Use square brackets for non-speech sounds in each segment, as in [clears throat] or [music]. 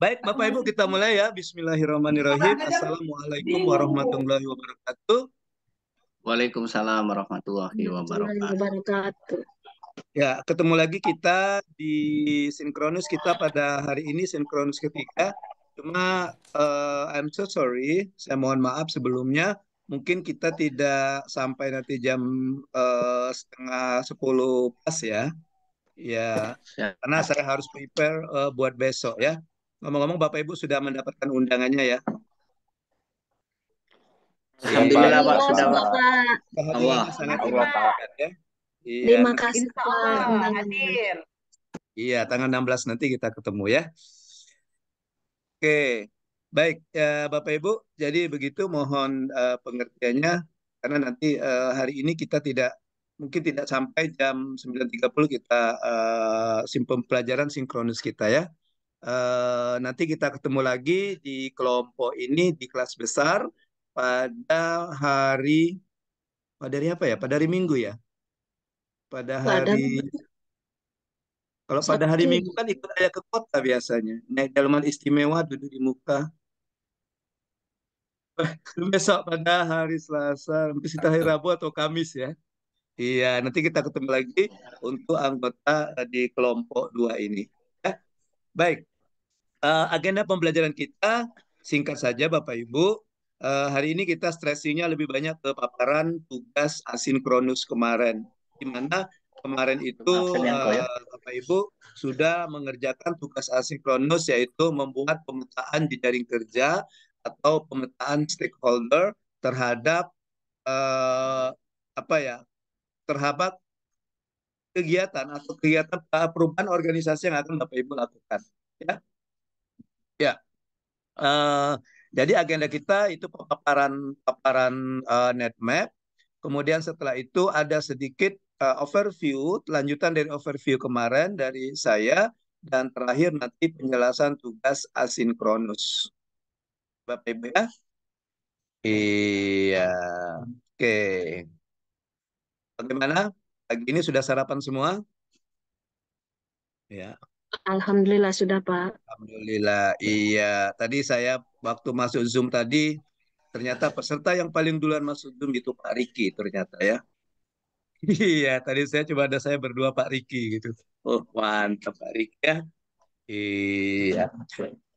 Baik, Bapak Ibu kita mulai ya. Bismillahirrahmanirrahim. Assalamualaikum warahmatullahi wabarakatuh. Waalaikumsalam warahmatullahi wabarakatuh. Ya, ketemu lagi kita di sinkronus kita pada hari ini sinkronus ketiga. Cuma uh, I'm so sorry, saya mohon maaf sebelumnya. Mungkin kita tidak sampai nanti jam uh, setengah sepuluh pas ya Iya. Ya, karena saya harus prepare uh, buat besok ya. Ngomong-ngomong Bapak Ibu sudah mendapatkan undangannya ya. Alhamdulillah Pak sudah Pak. Allah, Allah Pak. Ya. Iya. Terima kasih Pak. Hadir. Iya, tanggal 16 nanti kita ketemu ya. Oke, baik ya, Bapak Ibu. Jadi begitu mohon uh, pengertiannya karena nanti uh, hari ini kita tidak mungkin tidak sampai jam 9.30 kita uh, eh, simpel pelajaran sinkronis kita ya. Uh, nanti kita ketemu lagi di kelompok ini di kelas besar pada hari pada hari apa ya? Pada hari Minggu ya. Pada hari pada... Kalau pada hari Minggu kan ikut ayah ke kota biasanya. Naik dalaman istimewa duduk di muka. [laughs] Besok pada hari Selasa, mungkin hari Rabu atau Kamis ya. Iya, nanti kita ketemu lagi untuk anggota di kelompok dua ini. Ya. Baik, uh, agenda pembelajaran kita singkat saja Bapak Ibu. Uh, hari ini kita stresinya lebih banyak ke paparan tugas asinkronus kemarin. Di mana kemarin itu uh, Bapak Ibu sudah mengerjakan tugas asinkronus yaitu membuat pemetaan di jaring kerja atau pemetaan stakeholder terhadap uh, apa ya terhadap kegiatan atau kegiatan eh, perubahan organisasi yang akan Bapak Ibu lakukan. Ya, ya. Uh, jadi agenda kita itu paparan paparan uh, netmap. Kemudian setelah itu ada sedikit uh, overview, lanjutan dari overview kemarin dari saya dan terakhir nanti penjelasan tugas asinkronus. Bapak Ibu ya. Iya. Oke. Okay. Bagaimana? Pagi ini sudah sarapan semua? Ya. Alhamdulillah sudah, Pak. Alhamdulillah. Iya, tadi saya waktu masuk Zoom tadi ternyata peserta yang paling duluan masuk Zoom itu Pak Riki ternyata ya. [laughs] Iya, tadi saya coba ada saya berdua Pak Riki gitu. Oh, mantap Pak Riki ya. Iya.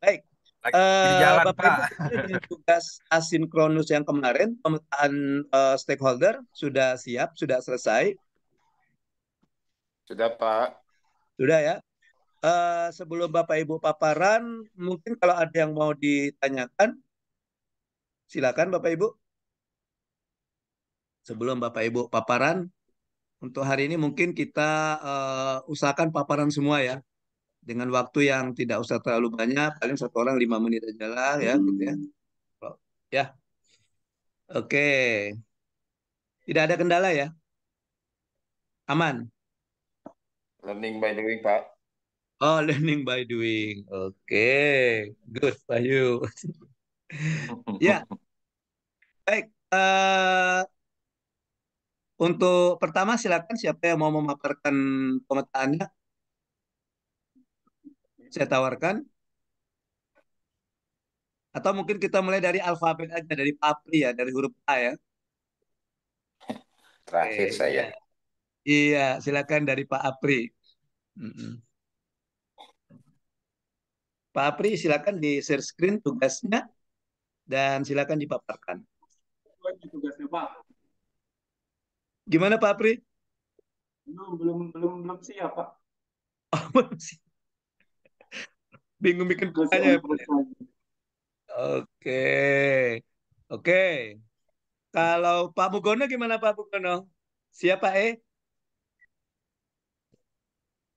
Baik, uh, jalan, Bapak Ibu, tugas asinkronus yang kemarin pemetaan uh, eh, stakeholder sudah siap, sudah selesai? Sudah, Pak. Sudah ya. Uh, sebelum Bapak Ibu paparan, mungkin kalau ada yang mau ditanyakan, silakan Bapak Ibu. Sebelum Bapak Ibu paparan, untuk hari ini mungkin kita uh, usahakan paparan semua ya dengan waktu yang tidak usah terlalu banyak paling satu orang lima menit aja lah ya hmm. gitu ya ya oke tidak ada kendala ya aman learning by doing pak oh [laughs] learning by doing oke okay. good you. [laughs] ya baik uh, untuk pertama silakan siapa yang mau memaparkan pemetaannya saya tawarkan. Atau mungkin kita mulai dari alfabet aja, dari papri ya, dari huruf A ya. [laughs] Terakhir saya. Iya. iya, silakan dari Pak Apri. Pak Apri, silakan di share screen tugasnya dan silakan dipaparkan. Tugasnya Pak. Gimana Pak Apri? Belum belum belum belum siap Pak. Oh, belum siap bingung bikin pertanyaan. Ya, Oke. Oke. Kalau Pak Mugono gimana Pak Mugono? Siapa eh?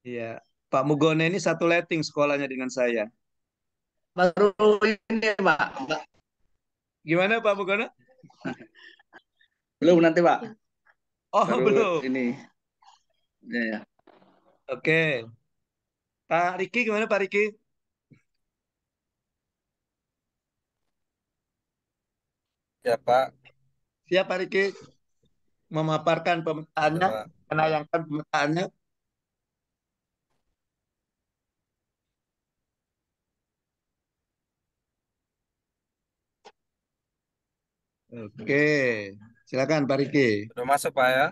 Iya, Pak Mugono ini satu letting sekolahnya dengan saya. Baru ini, Pak. Gimana Pak Mugono? Belum nanti, Pak. Oh, Baru belum. Ini. Ya, ya. Oke. Pak Riki gimana Pak Riki? Ya Pak. Siap Pak Riki memaparkan pemetaannya, ya, menayangkan pemetaannya. Oke, silakan Pak Riki. Sudah masuk Pak ya?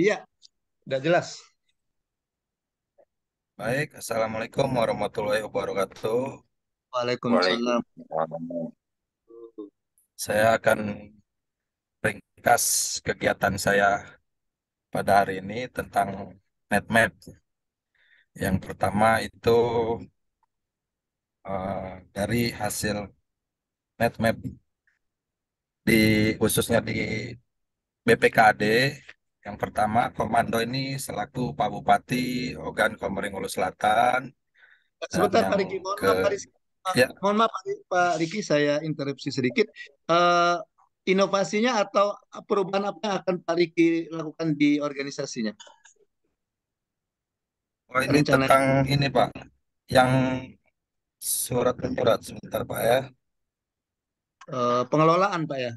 Iya, sudah jelas. Baik, Assalamualaikum warahmatullahi wabarakatuh. Waalaikumsalam. Waalaikumsalam saya akan ringkas kegiatan saya pada hari ini tentang netmap. Yang pertama itu uh, dari hasil netmap di khususnya di BPKD yang pertama, Komando ini selaku Pak Bupati Ogan Komering Ulu Selatan. Sebentar, Pak Riki, maaf, Eh, ya. Mohon maaf Pak Riki, saya interupsi sedikit. Uh, inovasinya atau perubahan apa yang akan Pak Riki lakukan di organisasinya? Oh ini Rencana tentang ini Pak, yang surat surat sebentar Pak ya. Uh, pengelolaan Pak ya,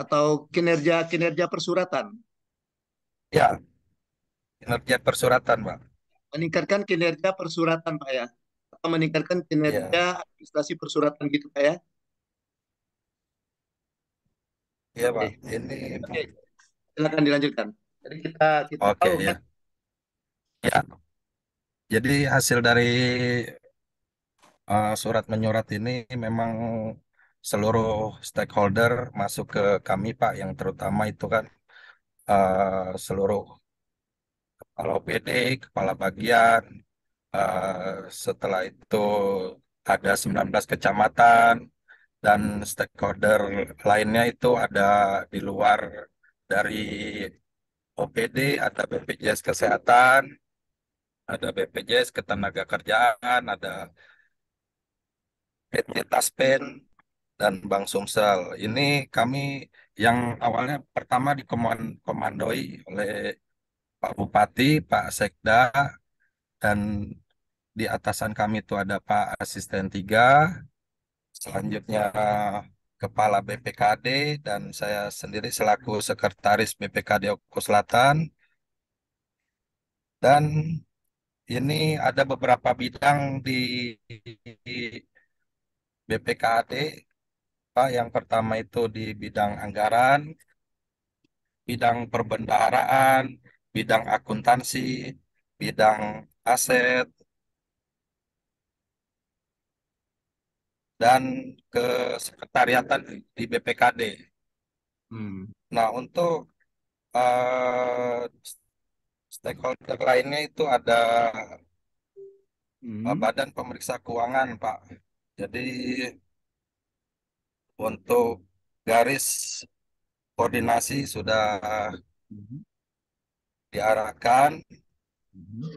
atau kinerja kinerja persuratan? Ya, kinerja persuratan Pak. Meningkatkan kinerja persuratan Pak ya meningkatkan kinerja yeah. administrasi persuratan gitu Pak ya. Iya Pak. Okay. Ini Oke silakan dilanjutkan. Jadi kita kita okay, tahu ya. Kan? Ya. Jadi hasil dari uh, eh, surat menyurat ini memang seluruh stakeholder masuk ke kami Pak yang terutama itu kan uh, seluruh kepala OPD, kepala bagian, Eh, setelah itu ada 19 kecamatan dan stakeholder lainnya itu ada di luar dari OPD ada BPJS Kesehatan, ada BPJS ketenaga kerjaan ada PT Taspen dan Bank Sumsel. Ini kami yang awalnya pertama dikomandoi oleh Pak Bupati, Pak Sekda, dan di atasan kami itu ada Pak Asisten 3, selanjutnya Kepala BPKD, dan saya sendiri selaku Sekretaris BPKD Oku Selatan. Dan ini ada beberapa bidang di, di BPKD, Pak. Yang pertama itu di bidang anggaran, bidang perbendaharaan, bidang akuntansi, bidang aset dan ke sekretariatan di BPKD. Hmm. Nah, untuk uh, stakeholder lainnya itu ada hmm. Badan Pemeriksa Keuangan, Pak. Jadi untuk garis koordinasi sudah hmm. diarahkan hmm.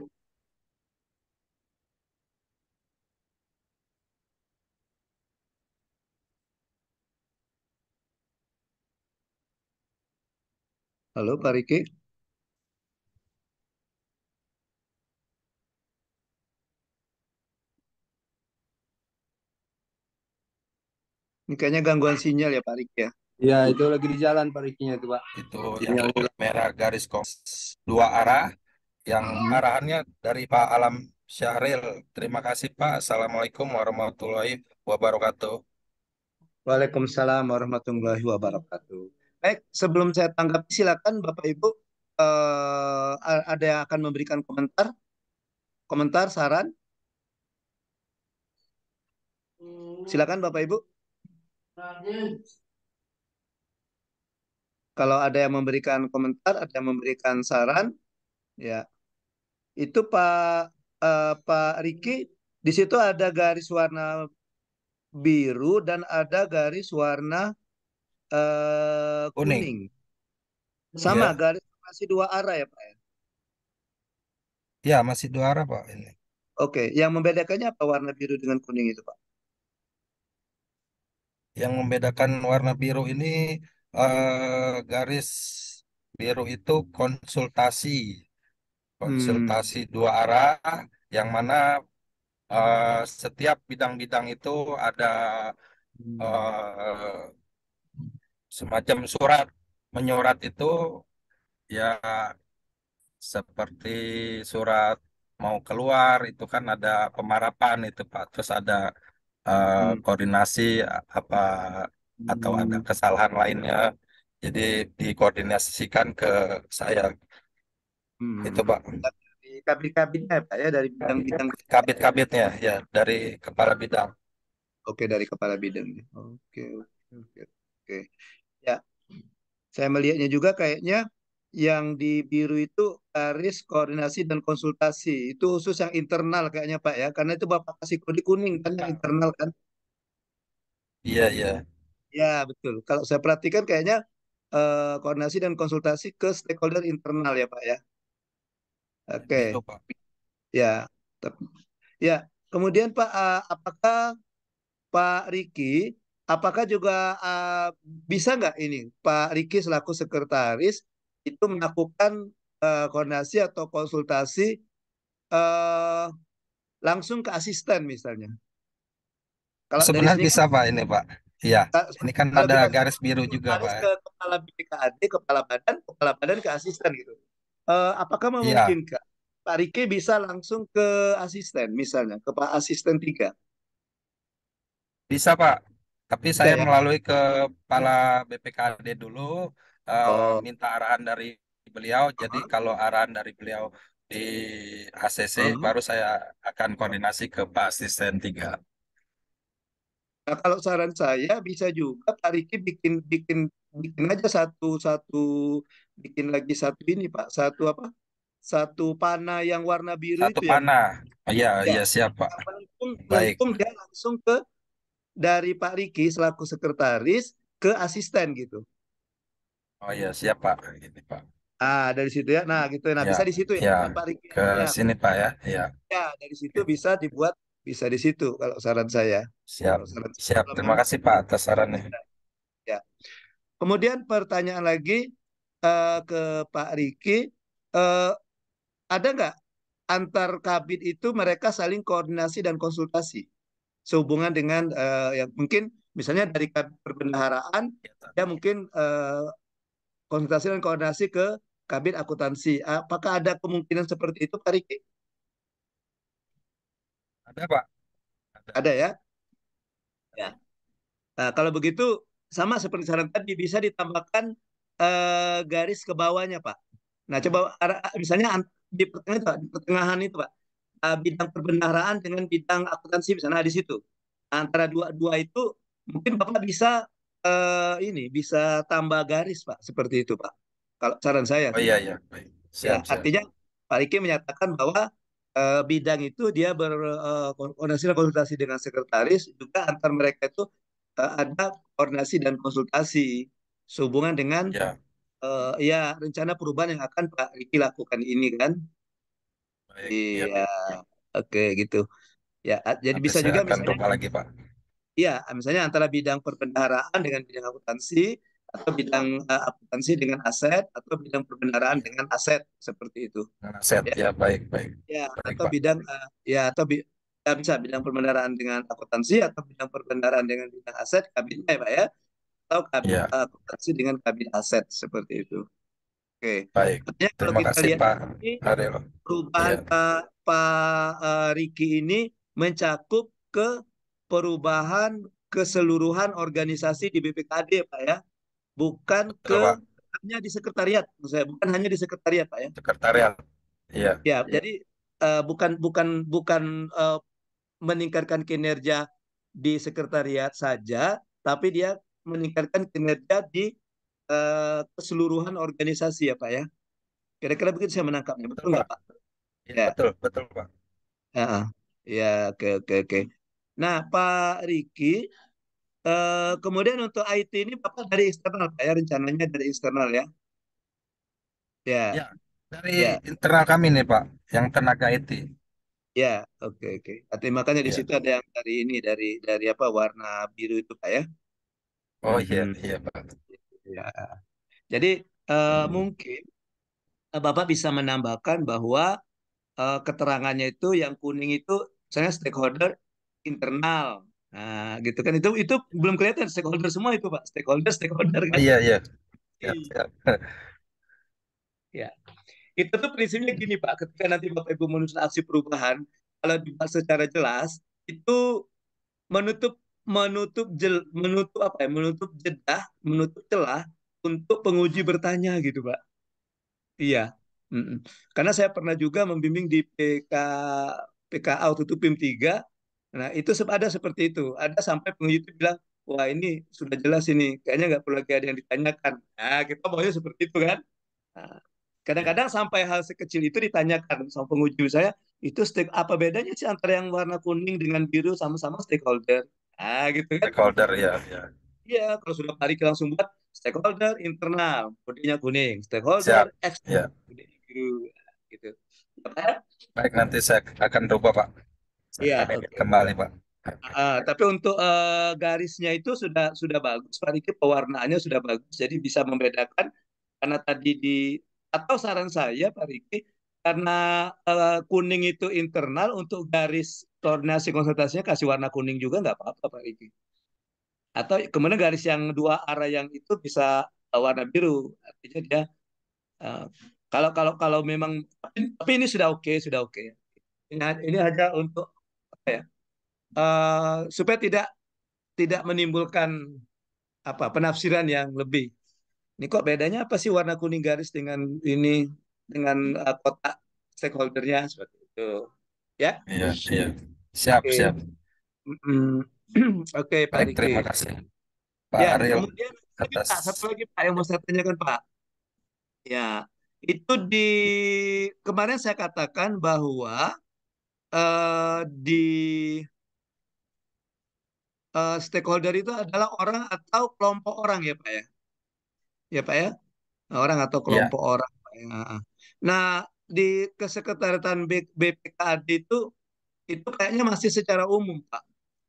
Halo Pak Riki. Ini kayaknya gangguan sinyal ya Pak Riki ya. Iya itu lagi di jalan Pak Rikinya itu Pak. Itu yang merah garis kos dua arah yang hmm. arahannya dari Pak Alam Syahril. Terima kasih Pak. Assalamualaikum warahmatullahi wabarakatuh. Waalaikumsalam warahmatullahi wabarakatuh. Baik, eh, sebelum saya tanggapi silakan Bapak Ibu eh, ada yang akan memberikan komentar, komentar, saran. Silakan Bapak Ibu. Kalau ada yang memberikan komentar, ada yang memberikan saran, ya itu Pak eh, Pak Riki di situ ada garis warna biru dan ada garis warna uh, kuning. kuning. Sama ya. garis masih dua arah ya Pak ya? Ya masih dua arah Pak ini. Oke, yang membedakannya apa warna biru dengan kuning itu Pak? Yang membedakan warna biru ini uh, garis biru itu konsultasi, konsultasi hmm. dua arah yang mana uh, setiap bidang-bidang itu ada uh, semacam surat menyurat itu ya seperti surat mau keluar itu kan ada pemarapan itu Pak terus ada uh, hmm. koordinasi apa atau ada hmm. kesalahan lainnya jadi dikoordinasikan ke saya hmm. itu Pak dari kabit-kabitnya Pak ya dari bidang-bidang kabit-kabitnya ya dari kepala bidang oke dari kepala bidang oke oke oke ya saya melihatnya juga kayaknya yang di biru itu garis koordinasi dan konsultasi itu khusus yang internal kayaknya Pak ya karena itu Bapak kasih kode kuning kan yang internal kan iya iya ya betul kalau saya perhatikan kayaknya eh, koordinasi dan konsultasi ke stakeholder internal ya Pak ya oke okay. Gitu, ya ya kemudian Pak eh, apakah Pak Riki apakah juga uh, bisa nggak ini Pak Riki selaku sekretaris itu melakukan uh, koordinasi atau konsultasi uh, langsung ke asisten misalnya? Kalau Sebenarnya bisa Pak ini Pak. Iya. Ini kan ada garis biru juga garis Pak. Ke kepala BKAD, kepala badan, kepala badan ke asisten gitu. Uh, apakah iya. memungkinkan ya. Pak Riki bisa langsung ke asisten misalnya ke Pak asisten tiga? Bisa Pak. Tapi saya melalui kepala BPKD dulu uh, Oh, minta arahan dari beliau. Jadi uh-huh. kalau arahan dari beliau di ACC uh-huh. baru saya akan koordinasi ke Pak Asisten 3. Nah, kalau saran saya bisa juga Pak bikin bikin bikin aja satu satu bikin lagi satu ini Pak satu apa satu panah yang warna biru Satu itu ya Pak. panah. Iya, ya, iya siapa Pak. Langsung, Baik. langsung dia langsung ke dari Pak Riki selaku sekretaris ke asisten gitu. Oh iya siap Pak, Gini, Pak. Ah dari situ ya, nah gitu. Nah ya, bisa di situ ya, ya Pak Riki. Ke ya. sini Pak ya. Ya. Ya dari situ bisa dibuat bisa di situ kalau saran saya. Siap. saran saya. Terima kasih Pak atas sarannya. Ya. Kemudian pertanyaan lagi uh, ke Pak Riki, uh, ada nggak antar kabit itu mereka saling koordinasi dan konsultasi? sehubungan dengan uh, eh, yang mungkin misalnya dari perbendaharaan ya mungkin uh, konsultasi dan koordinasi ke kabin akuntansi. Apakah ada kemungkinan seperti itu, Pak Riki? Ada, Pak. Ada, ada ya? Ya. Nah, kalau begitu, sama seperti saran tadi, bisa ditambahkan uh, garis ke bawahnya, Pak. Nah, coba hmm. misalnya di pertengahan itu, Pak uh, bidang perbendaharaan dengan bidang akuntansi misalnya nah, di situ. Antara dua-dua itu mungkin Bapak bisa uh, ini bisa tambah garis Pak seperti itu Pak. Kalau saran saya. Oh iya iya. Baik. Ya, siap, ya, siap. artinya Pak Riki menyatakan bahwa uh, bidang itu dia berkoordinasi uh, konsultasi dengan sekretaris juga antar mereka itu uh, ada koordinasi dan konsultasi sehubungan dengan ya. Uh, ya rencana perubahan yang akan Pak Riki lakukan ini kan Baik, iya. Ya. Oke, gitu. Ya, jadi Nanti bisa juga misalnya lagi, Pak? Iya, misalnya antara bidang perbendaharaan dengan bidang akuntansi atau bidang uh, akuntansi dengan aset atau bidang perbendaharaan dengan aset seperti itu. Aset ya, ya baik baik. Ya baik, atau Pak. bidang uh, ya atau bi ya bisa bidang perbendaharaan dengan akuntansi atau bidang perbendaharaan dengan bidang aset kabinnya ya Pak ya atau kabin ya. E, akuntansi dengan kabin aset seperti itu. Oke. Baik. Artinya kalau Terima kita kasih lihat Pak ini, Perubahan ya. Pak, Pak uh, eh, Riki ini mencakup ke perubahan keseluruhan organisasi di BPKD Pak ya. Bukan ke hanya di sekretariat, saya bukan hanya di sekretariat Pak ya. Sekretariat. Iya. Ya, ya. jadi uh, bukan bukan bukan uh, meningkatkan kinerja di sekretariat saja, tapi dia meningkatkan kinerja di Eh, keseluruhan organisasi ya Pak ya. Kira-kira begitu saya menangkapnya, betul nggak Pak? Ya, ya. Betul, betul Pak. Uh, ya, oke, oke, Nah Pak Riki, uh, kemudian untuk IT ini Bapak dari eksternal Pak ya, rencananya dari eksternal ya? Ya. ya dari ya. internal kami nih Pak, yang tenaga IT. Ya, oke okay, oke. Okay. Artinya makanya di ya. situ ada yang dari ini dari dari apa warna biru itu Pak ya? Oh iya iya Pak. Ya. Jadi uh, hmm. mungkin uh, Bapak bisa menambahkan bahwa uh, keterangannya itu yang kuning itu misalnya stakeholder internal. Nah, gitu kan itu itu belum kelihatan stakeholder semua itu Pak, stakeholder stakeholder kan. Iya, iya. Ya, [laughs] Itu tuh prinsipnya gini Pak, ketika nanti Bapak Ibu menulis aksi perubahan, kalau dibahas secara jelas itu menutup menutup jel, menutup apa ya menutup jeda menutup celah untuk penguji bertanya gitu pak iya mm -mm. karena saya pernah juga membimbing di PK PKA waktu itu PIM 3 nah itu ada seperti itu ada sampai penguji itu bilang wah ini sudah jelas ini kayaknya nggak perlu lagi ada yang ditanyakan nah kita maunya seperti itu kan nah, kadang-kadang nah, sampai hal sekecil itu ditanyakan sama penguji saya itu stake apa bedanya sih antara yang warna kuning dengan biru sama-sama stakeholder Nah, gitu kan. Stakeholder ya. Iya, ya, kalau sudah tarik langsung buat stakeholder internal, kodenya kuning, stakeholder Siap. eksternal, ya. biru, gitu. Ya, Baik, nanti saya akan coba Pak. Iya. Okay. Kembali Pak. Uh, tapi untuk uh, garisnya itu sudah sudah bagus, Pak Riki pewarnaannya sudah bagus, jadi bisa membedakan karena tadi di atau saran saya Pak Riki karena uh, kuning itu internal untuk garis koordinasi konsultasinya kasih warna kuning juga nggak apa-apa Pak Riki. Atau kemudian garis yang dua arah yang itu bisa eh, warna biru artinya dia uh, kalau kalau kalau memang tapi, tapi ini sudah oke okay, sudah oke. Okay. Ini ini hanya untuk apa ya uh, supaya tidak tidak menimbulkan apa penafsiran yang lebih. Ini kok bedanya apa sih warna kuning garis dengan ini dengan uh, kota stakeholdernya seperti itu. Ya. Iya, iya. Siap, okay. siap. [clears throat] Oke, okay, Pak Baik, Terima kasih. Pak ya, Ariel. Kemudian atas... Pak, satu lagi Pak yang mau saya tanyakan Pak. Ya, itu di kemarin saya katakan bahwa uh, di uh, stakeholder itu adalah orang atau kelompok orang ya Pak ya? Ya Pak ya? Orang atau ya. kelompok ya. orang. Pak, ya. Nah, di kesekretariatan BPKAD itu itu kayaknya masih secara umum, Pak.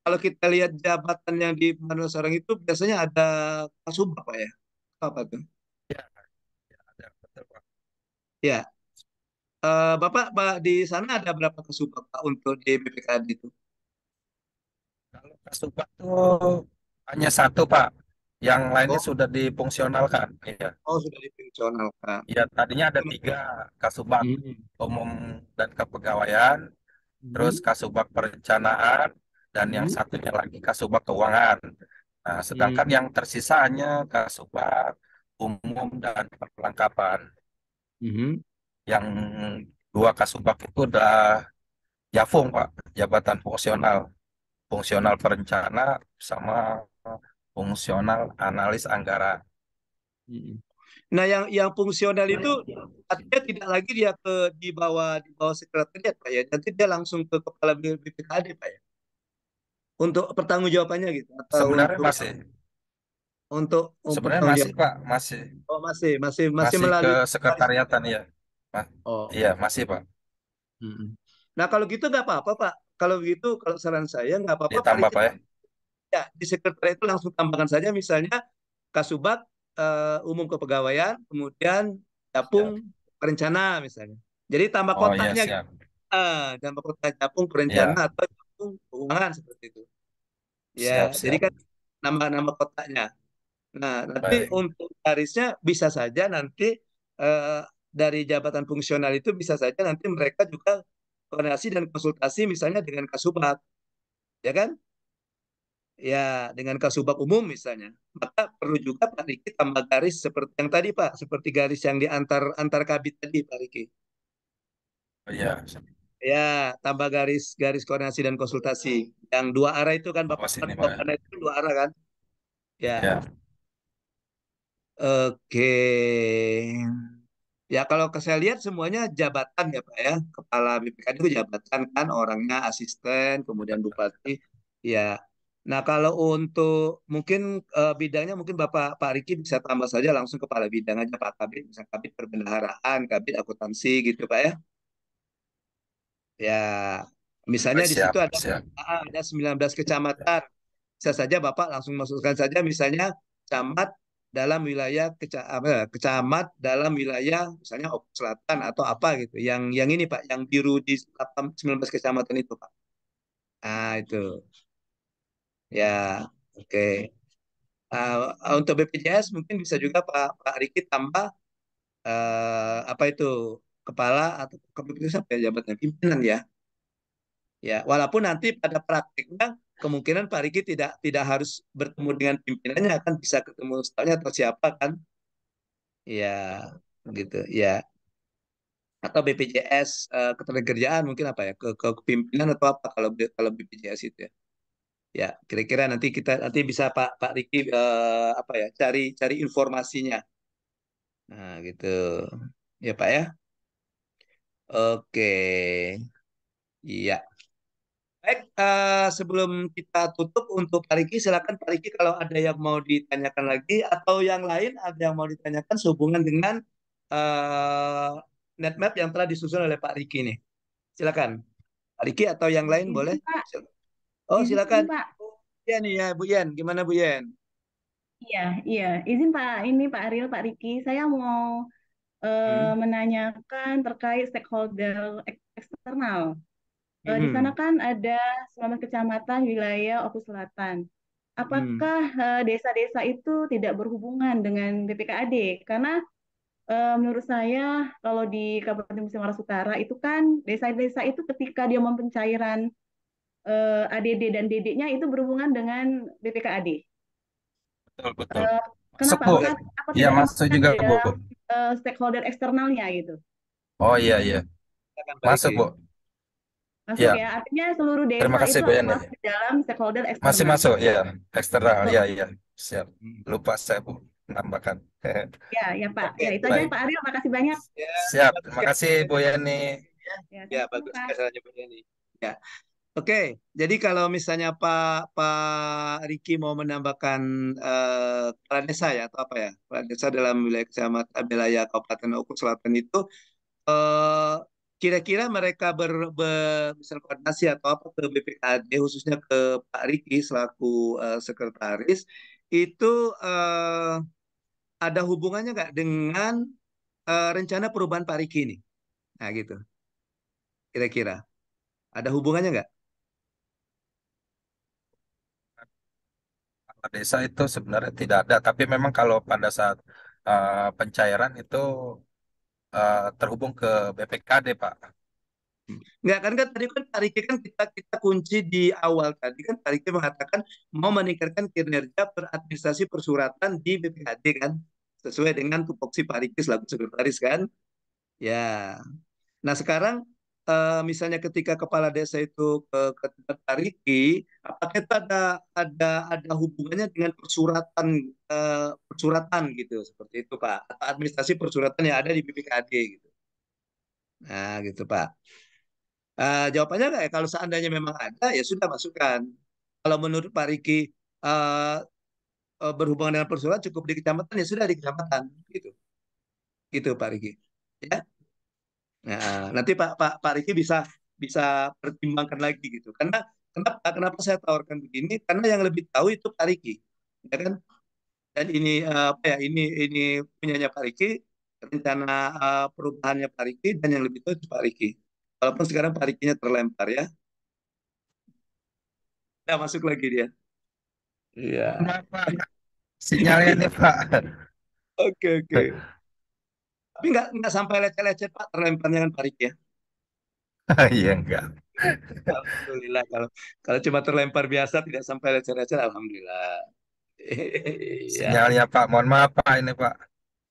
Kalau kita lihat jabatan yang di Bandung Sarang itu biasanya ada kasubag, Pak ya. Apa tuh? Ya, ya ada betul, Pak. Ya. Uh, Bapak, Pak, di sana ada berapa kasubag, Pak, untuk di BPKAD itu? Kalau kasubag tuh hanya satu, Pak. Yang oh. lainnya sudah difungsionalkan, iya. oh sudah difungsionalkan. Ya, tadinya ada hmm. tiga, Kasubag Hmm. Umum dan Kepegawaian, hmm. terus Kasubag Perencanaan, dan yang Hmm. satunya lagi Kasubag Keuangan. Nah, sedangkan Hmm. yang tersisa hanya Kasubag Umum dan Perlengkapan. hmm. Yang dua Kasubag itu udah Jafung, Pak, Jabatan Fungsional. Fungsional Perencana sama fungsional analis anggaran. Hmm. Nah, yang yang fungsional itu artinya tidak lagi dia ke di bawah di bawah sekretariat Pak ya. Nanti dia langsung ke kepala BPKD Pak ya. Untuk pertanggungjawabannya gitu atau sebenarnya untuk, masih untuk sebenarnya masih Pak, masih. Oh, masih masih masih, masih melalui ke sekretariatan ya. Oh. Iya, masih Pak. Hmm. Nah, kalau gitu nggak apa-apa Pak. Kalau gitu kalau saran saya nggak apa-apa. Ditambah Pak ya ya di sekretariat itu langsung tambahkan saja misalnya kasubag uh, eh, umum kepegawaian kemudian dapung siap. Ya. perencana misalnya jadi tambah oh, iya, kotaknya ya, uh, tambah kotak dapung perencana ya. atau dapung keuangan seperti itu ya siap, siap. jadi kan nama-nama kotaknya nah nanti untuk garisnya bisa saja nanti uh, dari jabatan fungsional itu bisa saja nanti mereka juga koordinasi dan konsultasi misalnya dengan kasubag ya kan ya dengan kasubag umum misalnya, maka perlu juga Pak Riki tambah garis seperti yang tadi Pak, seperti garis yang diantar antar kabit tadi Pak Riki. Ya. Ya, tambah garis garis koordinasi dan konsultasi. Yang dua arah itu kan Bapak Awas Bapak Pak. itu dua arah kan? Ya. ya. Oke. Ya kalau saya lihat semuanya jabatan ya Pak ya. Kepala BPKD itu jabatan kan orangnya asisten, kemudian bupati. Ya, Nah, kalau untuk mungkin uh, bidangnya mungkin Bapak Pak Riki bisa tambah saja langsung kepala bidang aja Pak Kabit, bisa Kabit perbendaharaan, Kabit akuntansi gitu Pak ya. Ya, misalnya di situ ada siap. [laughs] Ah, ada 19 kecamatan. Bisa saja Bapak langsung masukkan saja misalnya camat dalam wilayah keca kecamat dalam wilayah misalnya Opus Selatan atau apa gitu. Yang yang ini Pak, yang biru di 19 kecamatan itu Pak. Ah, itu. Ya, oke. Okay. Uh, ah, untuk BPJS mungkin bisa juga Pak Pak Riki tambah uh, apa itu kepala atau kepala sampai ya jabatan pimpinan ya. Ya, walaupun nanti pada praktiknya kemungkinan Pak Riki tidak tidak harus bertemu dengan pimpinannya akan bisa ketemu stafnya atau siapa kan. Ya, gitu ya. Atau BPJS uh, eh, ketenagakerjaan mungkin apa ya ke kepimpinan atau apa kalau kalau BPJS itu ya ya kira-kira nanti kita nanti bisa Pak Pak Riki uh, apa ya cari cari informasinya nah gitu ya Pak ya oke iya baik uh, sebelum kita tutup untuk Pak Riki silakan Pak Riki kalau ada yang mau ditanyakan lagi atau yang lain ada yang mau ditanyakan sehubungan dengan uh, netmap yang telah disusun oleh Pak Riki nih silakan Pak Riki atau yang lain boleh Pak. Oh, izin silakan. Pak. Ya nih ya, Bu Yen. Gimana Bu Yen? Iya, iya. Izin Pak, ini Pak Ariel, Pak Riki, saya mau uh, hmm. menanyakan terkait stakeholder eksternal. Uh, hmm. Di sana kan ada 19 kecamatan wilayah Oku Selatan. Apakah hmm. Eh, desa-desa hmm. uh, itu tidak berhubungan dengan BPKAD? Karena uh, menurut saya kalau di Kabupaten Musi Utara itu kan desa-desa itu ketika dia mempensairan uh, eh, ADD dan DD-nya itu berhubungan dengan BPKAD. Betul, betul. Uh, kenapa? Sepuh. ya, masuk juga, Bu. Eh, stakeholder eksternalnya gitu. Oh iya, iya. Masuk, Bu. Masuk ya. ya. Artinya seluruh desa Terima kasih, itu Bu ya. masuk di dalam stakeholder eksternal. Masih masuk, ya. Eksternal, ya, ya. Siap. Lupa saya, Bu. Tambahkan. Ya, ya Pak. Oke, ya, itu ya, baik. aja Pak Ariel. Makasih banyak. Ya, Siap. Terima kasih Bu Yani. Ya, ya, ya bagus. Kesannya Bu Yani. Ya. Oke, jadi kalau misalnya Pak Pak Riki mau menambahkan uh, desa ya atau apa ya kepala desa dalam wilayah kecamatan eh, wilayah Kabupaten Oku Selatan itu kira eh, kira-kira mereka ber, ber misalnya koordinasi atau apa ke BPKD khususnya ke Pak Riki selaku uh, sekretaris itu uh, ada hubungannya nggak dengan uh, rencana perubahan Pak Riki ini? Nah gitu, kira-kira ada hubungannya nggak? desa itu sebenarnya tidak ada, tapi memang kalau pada saat uh, pencairan itu uh, terhubung ke BPKD, Pak. Enggak kan kan tadi kan tarik kan kita kita kunci di awal tadi kan tarik mengatakan mau meningkatkan kinerja peradministrasi persuratan di BPKD kan sesuai dengan tupoksi Pak lagu selaku sekretaris kan. Ya. Nah, sekarang uh, misalnya ketika kepala desa itu ke, eh, ke tempat Tariki, apakah itu ada ada ada hubungannya dengan persuratan uh, persuratan gitu seperti itu Pak atau administrasi persuratan yang ada di BPKD gitu. Nah gitu Pak. Uh, jawabannya kayak ya? kalau seandainya memang ada ya sudah masukkan. Kalau menurut Pak Riki uh, berhubungan dengan persoalan cukup di kecamatan ya sudah di kecamatan gitu. Gitu Pak Riki. Ya. Nah, nanti Pak Pak Pak Riki bisa bisa pertimbangkan lagi gitu. Karena kenapa kenapa saya tawarkan begini? Karena yang lebih tahu itu Pak Riki, ya kan? Dan ini eh, apa ya? Ini ini punyanya Pak Riki, rencana eh, perubahannya Pak Riki dan yang lebih tahu itu Pak Riki. Walaupun sekarang Pak Rikinya terlempar ya. Nah, masuk lagi dia. Iya. Sinyalnya nih Pak. Oke, oke. Tapi nggak nggak sampai lecet-lecet Pak terlemparnya kan Pak ya. [laughs] Iya enggak. [laughs] Alhamdulillah kalau kalau cuma terlempar biasa tidak sampai lecet-lecet alhamdulillah. [laughs] Iya. Sinyalnya Pak, mohon maaf Pak ini Pak.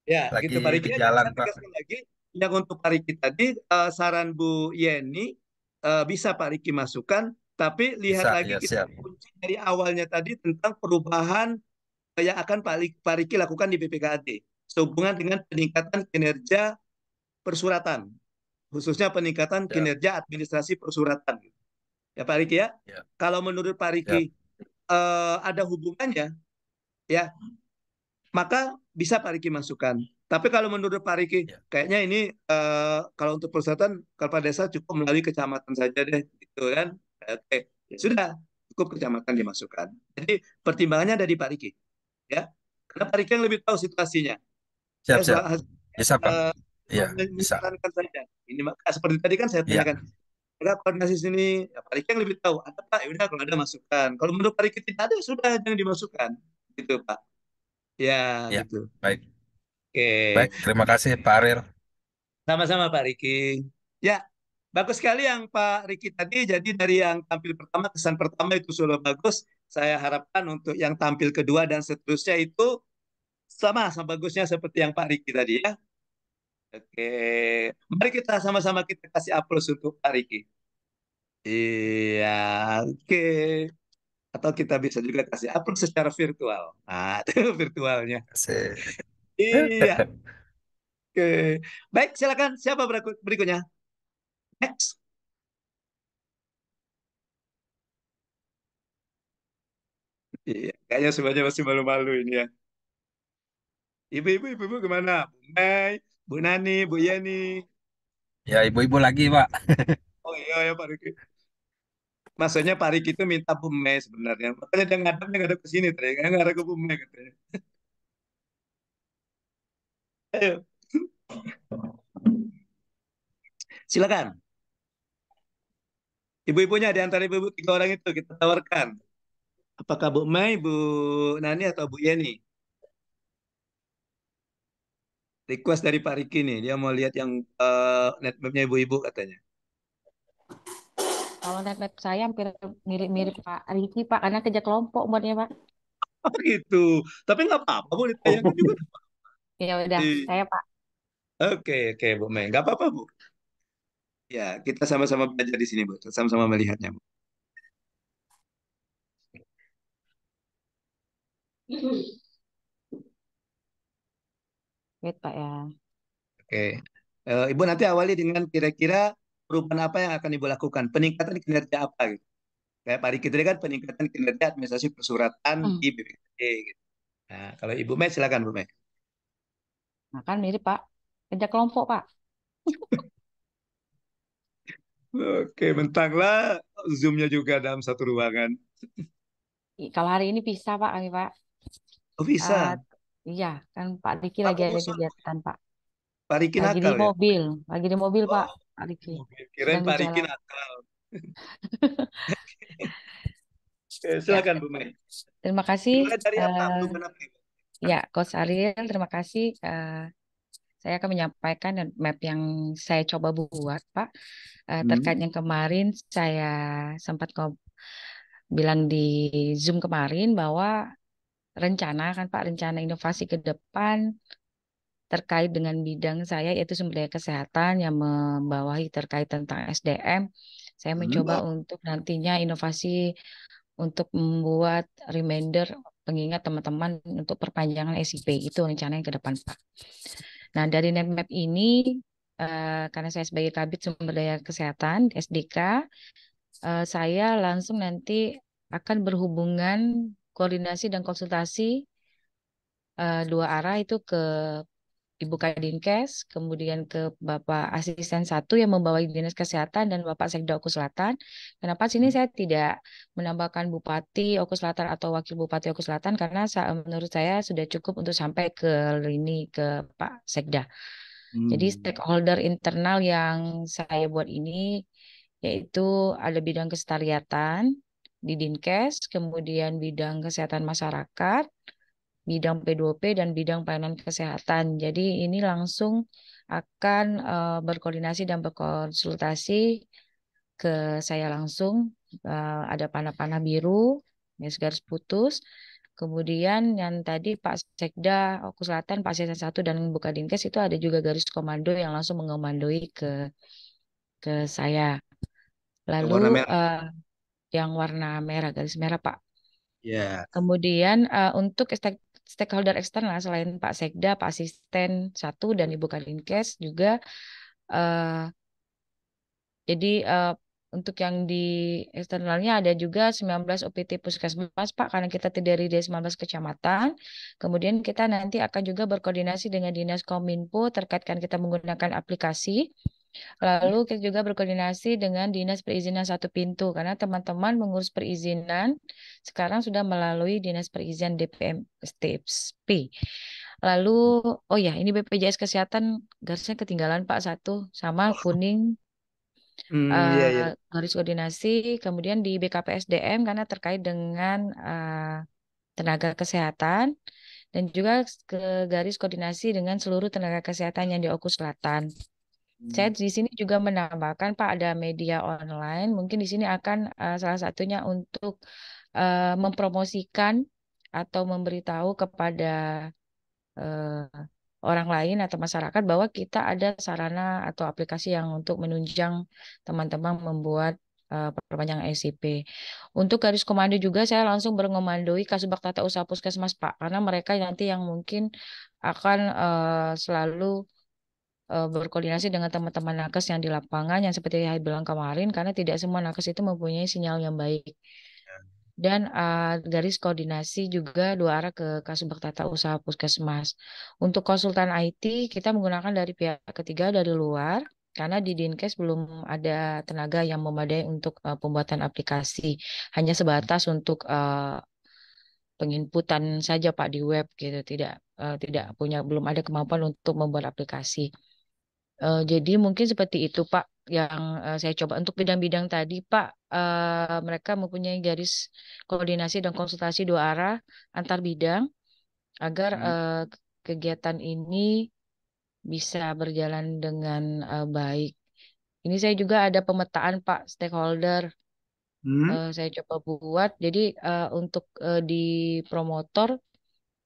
Ya, lagi gitu Pak Di jalan, Pak. Lagi yang untuk Pak Riki tadi uh, saran Bu Yeni uh, bisa Pak Riki masukkan tapi lihat Bisa, lagi ya, kita kunci dari awalnya tadi tentang perubahan yang akan Pak Riki lakukan di BPKAD sehubungan dengan peningkatan kinerja persuratan, khususnya peningkatan ya. kinerja administrasi persuratan. Ya Pak Riki ya. ya. Kalau menurut Pak Riki ya. uh, ada hubungannya, ya maka bisa Pak Riki masukkan. Tapi kalau menurut Pak Riki, ya. kayaknya ini uh, kalau untuk persuratan kalau pada desa cukup melalui kecamatan saja deh, gitu kan? Oke, ya sudah cukup kecamatan dimasukkan. Jadi pertimbangannya ada di Pak Riki, ya. Karena Pak Riki yang lebih tahu situasinya siap eh, siap bisa pak eh, Iya, bisa saja kan, ini maka seperti tadi kan saya iya. tanyakan ya. ada koordinasi sini ya, Pak Riki yang lebih tahu ada Pak ya udah kalau ada masukan kalau menurut Pak Riki tidak ada ya sudah jangan dimasukkan gitu Pak ya, ya gitu baik oke okay. baik terima kasih Pak Arir sama-sama Pak Riki ya Bagus sekali yang Pak Riki tadi. Jadi dari yang tampil pertama, kesan pertama itu sudah bagus. Saya harapkan untuk yang tampil kedua dan seterusnya itu sama sama bagusnya seperti yang Pak Riki tadi ya. Oke, mari kita sama-sama kita kasih aplaus untuk Pak Riki. Iya, oke. Atau kita bisa juga kasih aplaus secara virtual. Nah, [laughs] itu virtualnya. Iya. Oke. Baik, silakan siapa berikutnya? Next. Iya, kayaknya semuanya masih malu-malu ini ya. Ibu-ibu, ibu-ibu gimana? Bu Mai, Bu Nani, Bu Yeni. Ya, ibu-ibu lagi, Pak. [laughs] oh iya ya Pak Riki. Maksudnya Pak Riki itu minta Bu Mei sebenarnya. Makanya dia ngadep, dia ngadep ke sini, Tri. Dia ngadep ke Bu Mei katanya. [laughs] Ayo. Silakan. Ibu-ibunya di antara ibu-ibu tiga orang itu kita tawarkan. Apakah Bu Mei, Bu Nani, atau Bu Yeni? request dari Pak Riki nih, dia mau lihat yang uh, eh, netmapnya ibu-ibu katanya. Kalau netmap saya hampir mirip-mirip Pak Riki, Pak, karena kerja kelompok buatnya, Pak. [laughs] Oh gitu, tapi nggak apa-apa, boleh tayangkan oh. juga. [laughs] ya udah, iya. saya Pak. Oke, okay, oke, okay, Bu Mei. Nggak apa-apa, Bu. Ya, kita sama-sama belajar di sini, Bu. Sama-sama melihatnya, Bu. [laughs] Wait, gitu, Pak ya. Oke. Uh, Ibu nanti awali dengan kira-kira perubahan apa yang akan Ibu lakukan? Peningkatan kinerja apa gitu. Kayak Pak Riki tadi kan peningkatan kinerja administrasi persuratan hmm. di BPKD gitu. Nah, kalau Ibu Mei silakan Bu Mei. Nah, kan mirip Pak. Kerja kelompok Pak. [laughs] Oke, bentanglah zoomnya juga dalam satu ruangan. Kalau hari ini bisa Pak, Pak. Oh, bisa. Uh, eh, Iya, kan Pak Diki lagi ada kegiatan, Pak. Pak Riki Lagi di mobil, ya? mobil, lagi di mobil, Pak. Oh, Pak Riki. Pak Riki jalan. nakal. [laughs] Eh, ya. Silakan Ya, Bu Mei. terima kasih. Uh, ya, Coach Ariel, terima kasih. Uh, saya akan menyampaikan dan map yang saya coba buat, Pak. Uh, terkait yang kemarin saya sempat bilang di Zoom kemarin bahwa rencana kan Pak, rencana inovasi ke depan terkait dengan bidang saya yaitu sumber daya kesehatan yang membawahi terkait tentang SDM. Saya hmm. mencoba hmm. untuk nantinya inovasi untuk membuat reminder pengingat teman-teman untuk perpanjangan SIP itu rencana yang ke depan Pak. Nah dari netmap ini eh, karena saya sebagai kabit sumber daya kesehatan SDK, eh, saya langsung nanti akan berhubungan koordinasi dan konsultasi uh, dua arah itu ke Ibu Kadinkes, kemudian ke Bapak Asisten satu yang membawa Dinas Kesehatan dan Bapak Sekda Oku Selatan. Kenapa sini hmm. saya tidak menambahkan Bupati Oku Selatan atau Wakil Bupati Oku Selatan karena menurut saya sudah cukup untuk sampai ke lini ke Pak Sekda. Hmm. Jadi stakeholder internal yang saya buat ini yaitu ada bidang kestariatan, di Dinkes, kemudian bidang kesehatan masyarakat, bidang P2P dan bidang pelayanan kesehatan. Jadi ini langsung akan uh, berkoordinasi dan berkonsultasi ke saya langsung. Uh, ada panah-panah biru, ini ya, garis putus. Kemudian yang tadi Pak Sekda Oku Selatan, Pak Sekda 1 dan Dinkes itu ada juga garis komando yang langsung mengomandoi ke ke saya. Lalu uh, yang warna merah garis merah Pak. Ya. Yeah. Kemudian uh, untuk stakeholder eksternal selain Pak Sekda, Pak Asisten satu dan Ibu Kadinkes juga uh, jadi uh, untuk yang di eksternalnya ada juga 19 OPT puskesmas Pak karena kita terdiri dari 19 kecamatan. Kemudian kita nanti akan juga berkoordinasi dengan Dinas Kominfo terkaitkan kita menggunakan aplikasi Lalu kita juga berkoordinasi dengan Dinas Perizinan Satu Pintu karena teman-teman mengurus perizinan sekarang sudah melalui Dinas Perizinan DPM P Lalu oh ya ini BPJS Kesehatan garisnya ketinggalan Pak satu sama kuning Hmm, uh, iya, eh, iya. garis koordinasi kemudian di BKPSDM karena terkait dengan uh, tenaga kesehatan dan juga ke garis koordinasi dengan seluruh tenaga kesehatan yang di Oku Selatan. Saya hmm. di sini juga menambahkan Pak ada media online, mungkin di sini akan uh, salah satunya untuk uh, mempromosikan atau memberitahu kepada uh, orang lain atau masyarakat bahwa kita ada sarana atau aplikasi yang untuk menunjang teman-teman membuat perpanjangan SCP Untuk garis komando juga saya langsung berkomandoi Kasubag Tata Usaha Puskesmas Pak karena mereka nanti yang mungkin akan uh, selalu Eh, berkoordinasi dengan teman-teman nakes yang di lapangan yang seperti saya bilang kemarin karena tidak semua nakes itu mempunyai sinyal yang baik ya. dan uh, garis koordinasi juga dua arah ke Kasubag Tata Usaha Puskesmas. Untuk konsultan IT kita menggunakan dari pihak ketiga dari luar karena di Dinkes belum ada tenaga yang memadai untuk uh, pembuatan aplikasi. Hanya sebatas untuk uh, penginputan saja Pak di web gitu, tidak uh, tidak punya belum ada kemampuan untuk membuat aplikasi. Uh, jadi mungkin seperti itu Pak yang uh, saya coba untuk bidang-bidang tadi Pak uh, mereka mempunyai garis koordinasi dan konsultasi dua arah antar bidang agar hmm. uh, kegiatan ini bisa berjalan dengan uh, baik. Ini saya juga ada pemetaan Pak stakeholder hmm. uh, saya coba buat. Jadi uh, untuk uh, di promotor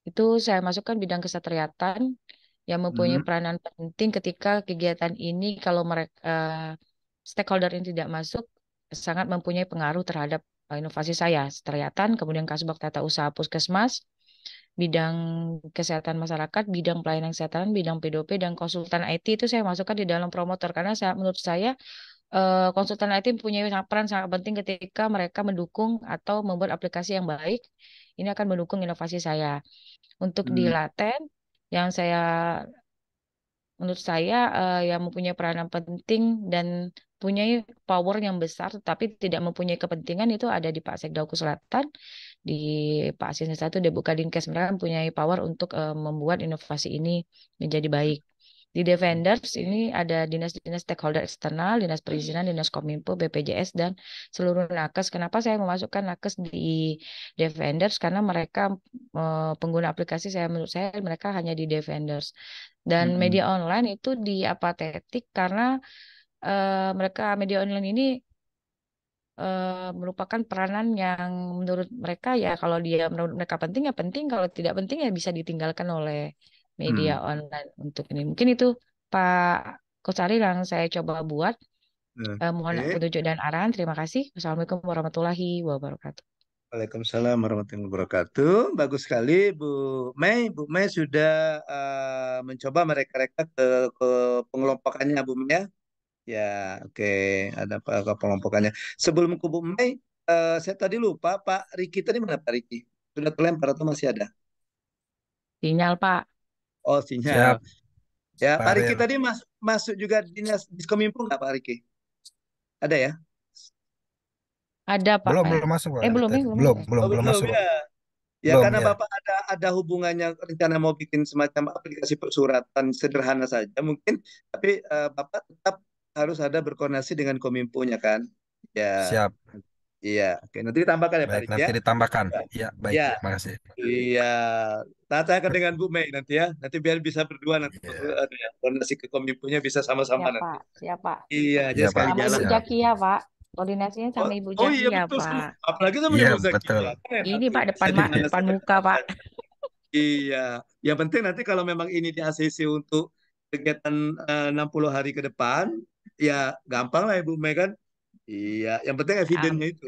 itu saya masukkan bidang kesatriatan yang mempunyai hmm. peranan penting ketika kegiatan ini kalau mereka uh, eh, stakeholder ini tidak masuk sangat mempunyai pengaruh terhadap eh, inovasi saya. Teriatan, kemudian kasubag Tata Usaha Puskesmas, bidang kesehatan masyarakat, bidang pelayanan kesehatan, bidang PDP dan konsultan IT itu saya masukkan di dalam promotor karena saya, menurut saya eh, konsultan IT punya peran sangat penting ketika mereka mendukung atau membuat aplikasi yang baik. Ini akan mendukung inovasi saya. Untuk hmm. di Laten, yang saya menurut saya uh, yang mempunyai peranan penting dan punya power yang besar tapi tidak mempunyai kepentingan itu ada di Pak Sekda Oku Selatan di Pak Asisten satu dia buka Kadinkes mereka mempunyai power untuk uh, membuat inovasi ini menjadi baik di Defenders ini ada dinas-dinas stakeholder eksternal, dinas perizinan, dinas kominfo, BPJS, dan seluruh nakes. Kenapa saya memasukkan nakes di Defenders? Karena mereka eh, pengguna aplikasi saya menurut saya mereka hanya di Defenders. Dan -hmm. media online itu di apatetik karena uh, mereka media online ini uh, merupakan peranan yang menurut mereka ya kalau dia menurut mereka penting ya penting kalau tidak penting ya bisa ditinggalkan oleh media hmm. online untuk ini. Mungkin itu Pak Kusali yang saya coba buat. Hmm. Uh, mohon okay. petunjuk dan arahan. Terima kasih. Wassalamualaikum warahmatullahi wabarakatuh. Waalaikumsalam warahmatullahi wabarakatuh. Bagus sekali Bu Mei. Bu Mei sudah uh, mencoba mereka-reka ke, ke pengelompokannya Bu Mei ya. Ya, oke, okay. ada ke pengelompokannya. Sebelum ke Bu Mei, uh, saya tadi lupa Pak Riki tadi mana Pak Riki? Sudah terlempar atau masih ada? Sinyal Pak. Oh sinyal. Siap. Ya Pak, Riki tadi mas masuk juga dinas diskominfo nggak Pak Riki? Ada ya? Ada Pak. Belum belum masuk Pak. Eh belum eh, belum belum belum belum, oh, belum belum masuk. Ya, ya belum, karena ya. Bapak ada ada hubungannya rencana mau bikin semacam aplikasi persuratan sederhana saja mungkin tapi uh, Bapak tetap harus ada berkoordinasi dengan kominfo-nya kan? Ya. Siap. Iya, oke. Nanti ditambahkan ya, Pak Rik, nanti ya. ditambahkan. Iya, iya baik. Ya. Terima kasih. Iya. Nah, akan dengan Bu Mei nanti ya. Nanti biar bisa berdua nanti iya. anu ya. koordinasi ke kominfo-nya bisa sama-sama ya, nanti. Iya, Pak. Iya, iya jadi ya, sekali Pak. Sama Jaki ya, Pak. Koordinasinya sama oh, Ibu oh Jaki oh, iya, ya, betul. Pak. Apalagi sama Ibu Jaki. Betul. Ini Pak depan Pak, depan muka, Pak. [laughs] iya. Yang penting nanti kalau memang ini di ACC untuk kegiatan eh, uh, 60 hari ke depan, ya gampang lah Ibu Mei kan Iya, yang penting evidennya itu.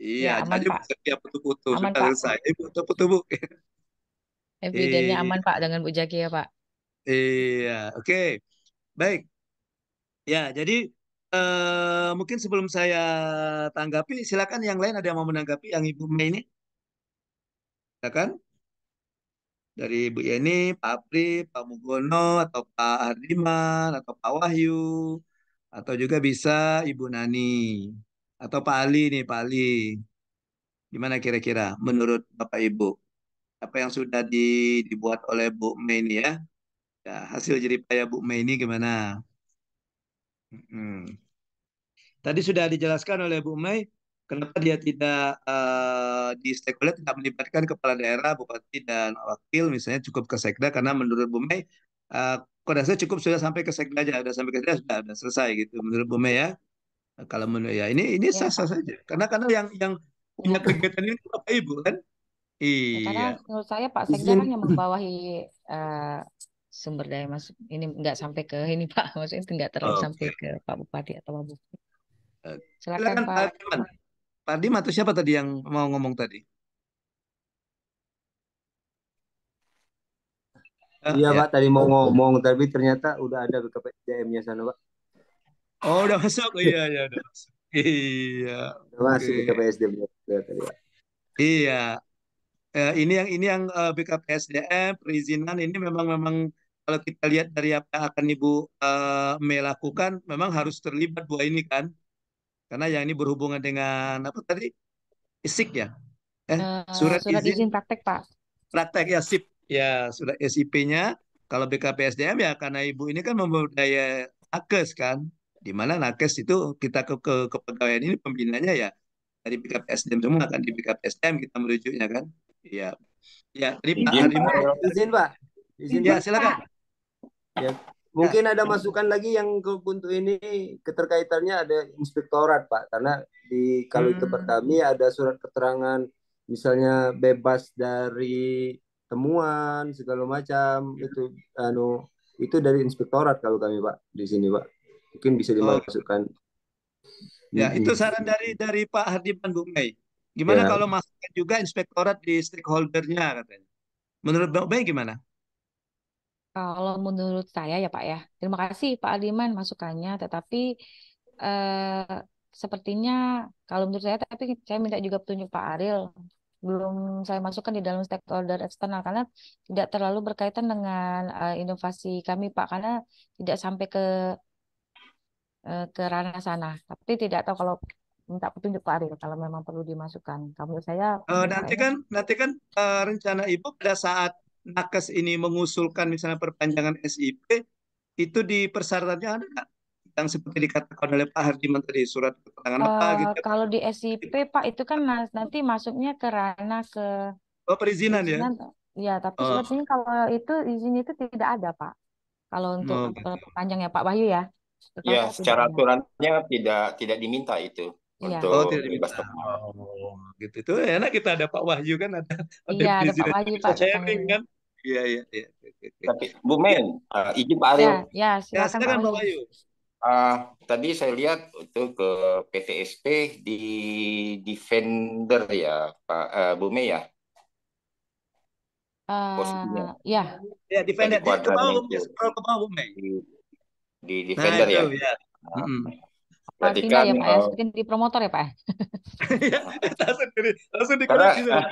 Iya, Ya, aman, jadi Pak. bisa tiap putus-putus. Aman, Sudah Pak. Bu. Eh, evidennya iya. aman, Pak, dengan Bu Jaki ya, Pak. Iya, oke. Baik. Ya, jadi uh, mungkin sebelum saya tanggapi, silakan yang lain ada yang mau menanggapi yang Ibu Mei ini. Silakan. Dari Bu Yeni, Pak Apri, Pak Mugono, atau Pak Ardiman, atau Pak Wahyu, atau juga bisa Ibu Nani. Atau Pak Ali nih, Pak Ali. Gimana kira-kira menurut Bapak Ibu? Apa yang sudah di, dibuat oleh Bu Mei ini ya? ya hasil jeripaya Bu Mei ini gimana? Hmm. Tadi sudah dijelaskan oleh Bu Mei kenapa dia tidak uh, di stakeholder tidak melibatkan kepala daerah, bupati dan wakil misalnya cukup ke sekda karena menurut Bu Mei uh, kalau saya cukup sudah sampai ke sekda aja, sudah sampai ke sekda sudah, sudah selesai gitu menurut Bume ya. Kalau menurut ya ini ini iya. sah sah saja. Karena karena yang yang punya kegiatan ini bapak ibu kan. Iya. Ya, karena iya. menurut saya Pak Sekda kan yang membawahi uh, sumber daya mas, ini nggak sampai ke ini Pak, [laughs] maksudnya itu nggak terlalu okay. sampai ke Pak Bupati atau Pak Bupati. Eh, silakan, Silakan Pak. Pak Diman. Pak Diman atau siapa tadi yang mau ngomong tadi? Iya ya. Pak, tadi mau ngomong tapi ternyata udah ada BKPDM-nya sana Pak. Oh udah masuk, iya iya udah masuk. Iya. Udah masuk BKPSDM-nya tadi Pak. Iya. Eh, ini yang ini yang uh, eh, BKPSDM perizinan ini memang memang kalau kita lihat dari apa yang akan Ibu uh, eh, melakukan, memang harus terlibat dua ini kan. Karena yang ini berhubungan dengan apa tadi? ISIK ya? Eh, uh, surat, surat izin, izin praktek Pak. Praktek ya, sip Ya, sudah SIP-nya. Kalau BKPSDM ya karena Ibu ini kan memberdaya nakes kan. Di mana nakes itu kita ke, ke kepegawaian ini pembinanya ya dari BKPSDM semua kan di BKPSDM kita merujuknya kan. Iya. Ya, dari Pak Izin Pak. Izin ya, Pak. silakan. Ya, Mungkin ada masukan lagi yang ke untuk ini keterkaitannya ada inspektorat Pak karena di kalau hmm. itu pertama ada surat keterangan misalnya bebas dari temuan segala macam iya. itu anu itu dari inspektorat kalau kami pak di sini pak mungkin bisa oh. dimasukkan oh. ya itu saran dari dari Pak Hardi Bandungmei gimana ya. kalau masukkan juga inspektorat di stakeholdernya katanya menurut Bang Bay gimana kalau menurut saya ya Pak ya terima kasih Pak Adiman masukannya tetapi eh, sepertinya kalau menurut saya tapi saya minta juga petunjuk Pak Aril belum saya masukkan di dalam stakeholder eksternal karena tidak terlalu berkaitan dengan uh, inovasi kami Pak karena tidak sampai ke uh, ke ranah sana. Tapi tidak tahu kalau minta petunjuk Pak Ariel kalau memang perlu dimasukkan. Kamu saya uh, nanti kan nanti kan uh, rencana Ibu pada saat nakes ini mengusulkan misalnya perpanjangan SIP itu di persyaratannya ada yang seperti dikatakan oleh Pak Hardiman tadi surat keterangan uh, apa eh, gitu. Kalau di SIP Pak itu kan nanti masuknya ke ranah ke Oh perizinan, ya? Ya, tapi oh. surat kalau itu izin itu tidak ada Pak. Kalau untuk oh. Gitu. panjang ya Pak Wahyu ya. Iya. ya, secara aturannya tidak tidak diminta itu. Ya. oh, tidak diminta. Oh, gitu. Itu enak kita ada Pak Wahyu kan ada. iya, ada Pak Wahyu Pak. Saya kan. Iya, iya, iya. Tapi Bu Men, uh, izin Pak Aryo. Ya, ya silakan ya, silakan Pak Wahyu. Uh, tadi saya lihat itu ke PTSP di Defender ya Pak uh, eh, Bume ya. Uh, Posisinya. Eh, ya. Ya Defender di ke bawah scroll ke bawah Bume. Di, di nah, Defender nah, ya. ya. mm -hmm. ya Pak ya, mungkin di promotor ya Pak. Ya? Iya, [laughs] langsung di langsung dikoreksi. Karena, [laughs]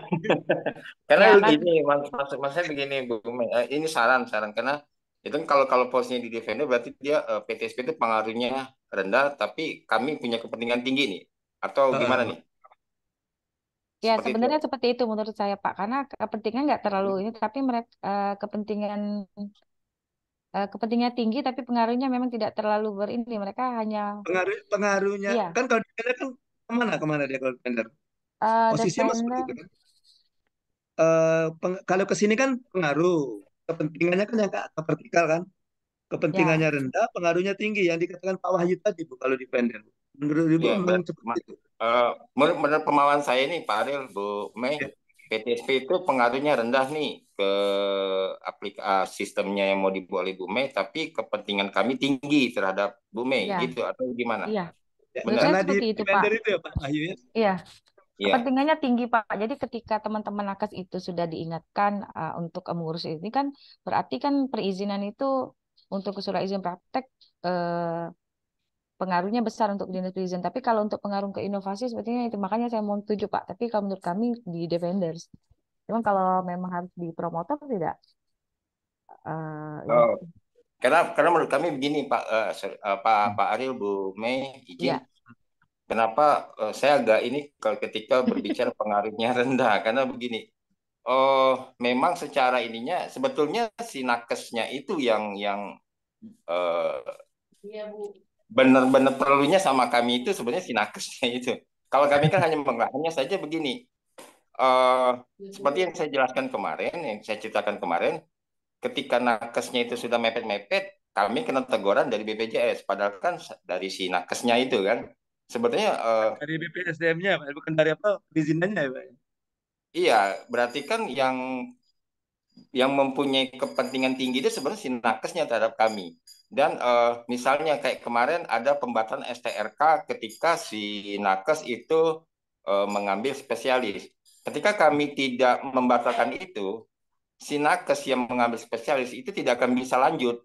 karena ya, begini, kan? maksud, maksud, maksudnya begini Bu Bume, eh, ini saran saran karena itu ya kan kalau kalau posnya di defender berarti dia uh, eh, PTSP itu pengaruhnya rendah, tapi kami punya kepentingan tinggi nih, atau gimana nih? Ya, sebenarnya itu. seperti itu menurut saya, Pak. Karena kepentingan nggak terlalu ini, tapi mereka uh, eh, kepentingan uh, tinggi, tapi pengaruhnya memang tidak terlalu berini. Mereka hanya pengaruh pengaruhnya iya. kan kalau defender kan kemana kemana dia kalau defender? Uh, Posisinya defender... masuk gitu kan? Uh, kalau ke sini kan pengaruh kepentingannya kan yang vertikal kan kepentingannya ya. rendah pengaruhnya tinggi yang dikatakan Pak Wahyu tadi bu kalau di menurut ibu ya, memang seperti itu uh, eh, menurut, menurut pemahaman saya ini Pak Aril Bu Mei PTSP ya. itu pengaruhnya rendah nih ke aplikasi eh, sistemnya yang mau dibuat oleh Bu Mei, tapi kepentingan kami tinggi terhadap Bu Mei, ya. gitu atau gimana? Iya. Benar. Ya, karena di itu Pak. Itu ya, Pak Wahyu ya? Iya. Yeah. Kepentingannya tinggi Pak. Jadi ketika teman-teman nakes itu sudah diingatkan uh, untuk mengurus ini kan berarti kan perizinan itu untuk surat izin praktek uh, pengaruhnya besar untuk dinas perizinan. Tapi kalau untuk pengaruh ke inovasi sepertinya itu makanya saya mau tujuh Pak. Tapi kalau menurut kami di defenders, cuman kalau memang harus di promotor tidak. Uh, oh. Ya. Karena karena menurut kami begini Pak uh, Pak Pak Ariel Bu Mei izin. Yeah kenapa uh, saya agak ini kalau ketika berbicara [laughs] pengaruhnya rendah karena begini uh, memang secara ininya sebetulnya si nakesnya itu yang yang uh, ya, perlunya sama kami itu sebenarnya si nakesnya itu kalau kami kan hanya hanya saja begini uh, seperti yang saya jelaskan kemarin yang saya ceritakan kemarin ketika nakesnya itu sudah mepet-mepet kami kena teguran dari BPJS padahal kan dari si nakesnya itu kan sebetulnya uh, eh, dari BPSDM-nya, bukan dari apa perizinannya ya, Pak. Iya, berarti kan yang yang mempunyai kepentingan tinggi itu sebenarnya sinakesnya terhadap kami. Dan uh, misalnya kayak kemarin ada pembatasan STRK ketika si nakes itu uh, mengambil spesialis. Ketika kami tidak membatalkan itu, si nakes yang mengambil spesialis itu tidak akan bisa lanjut.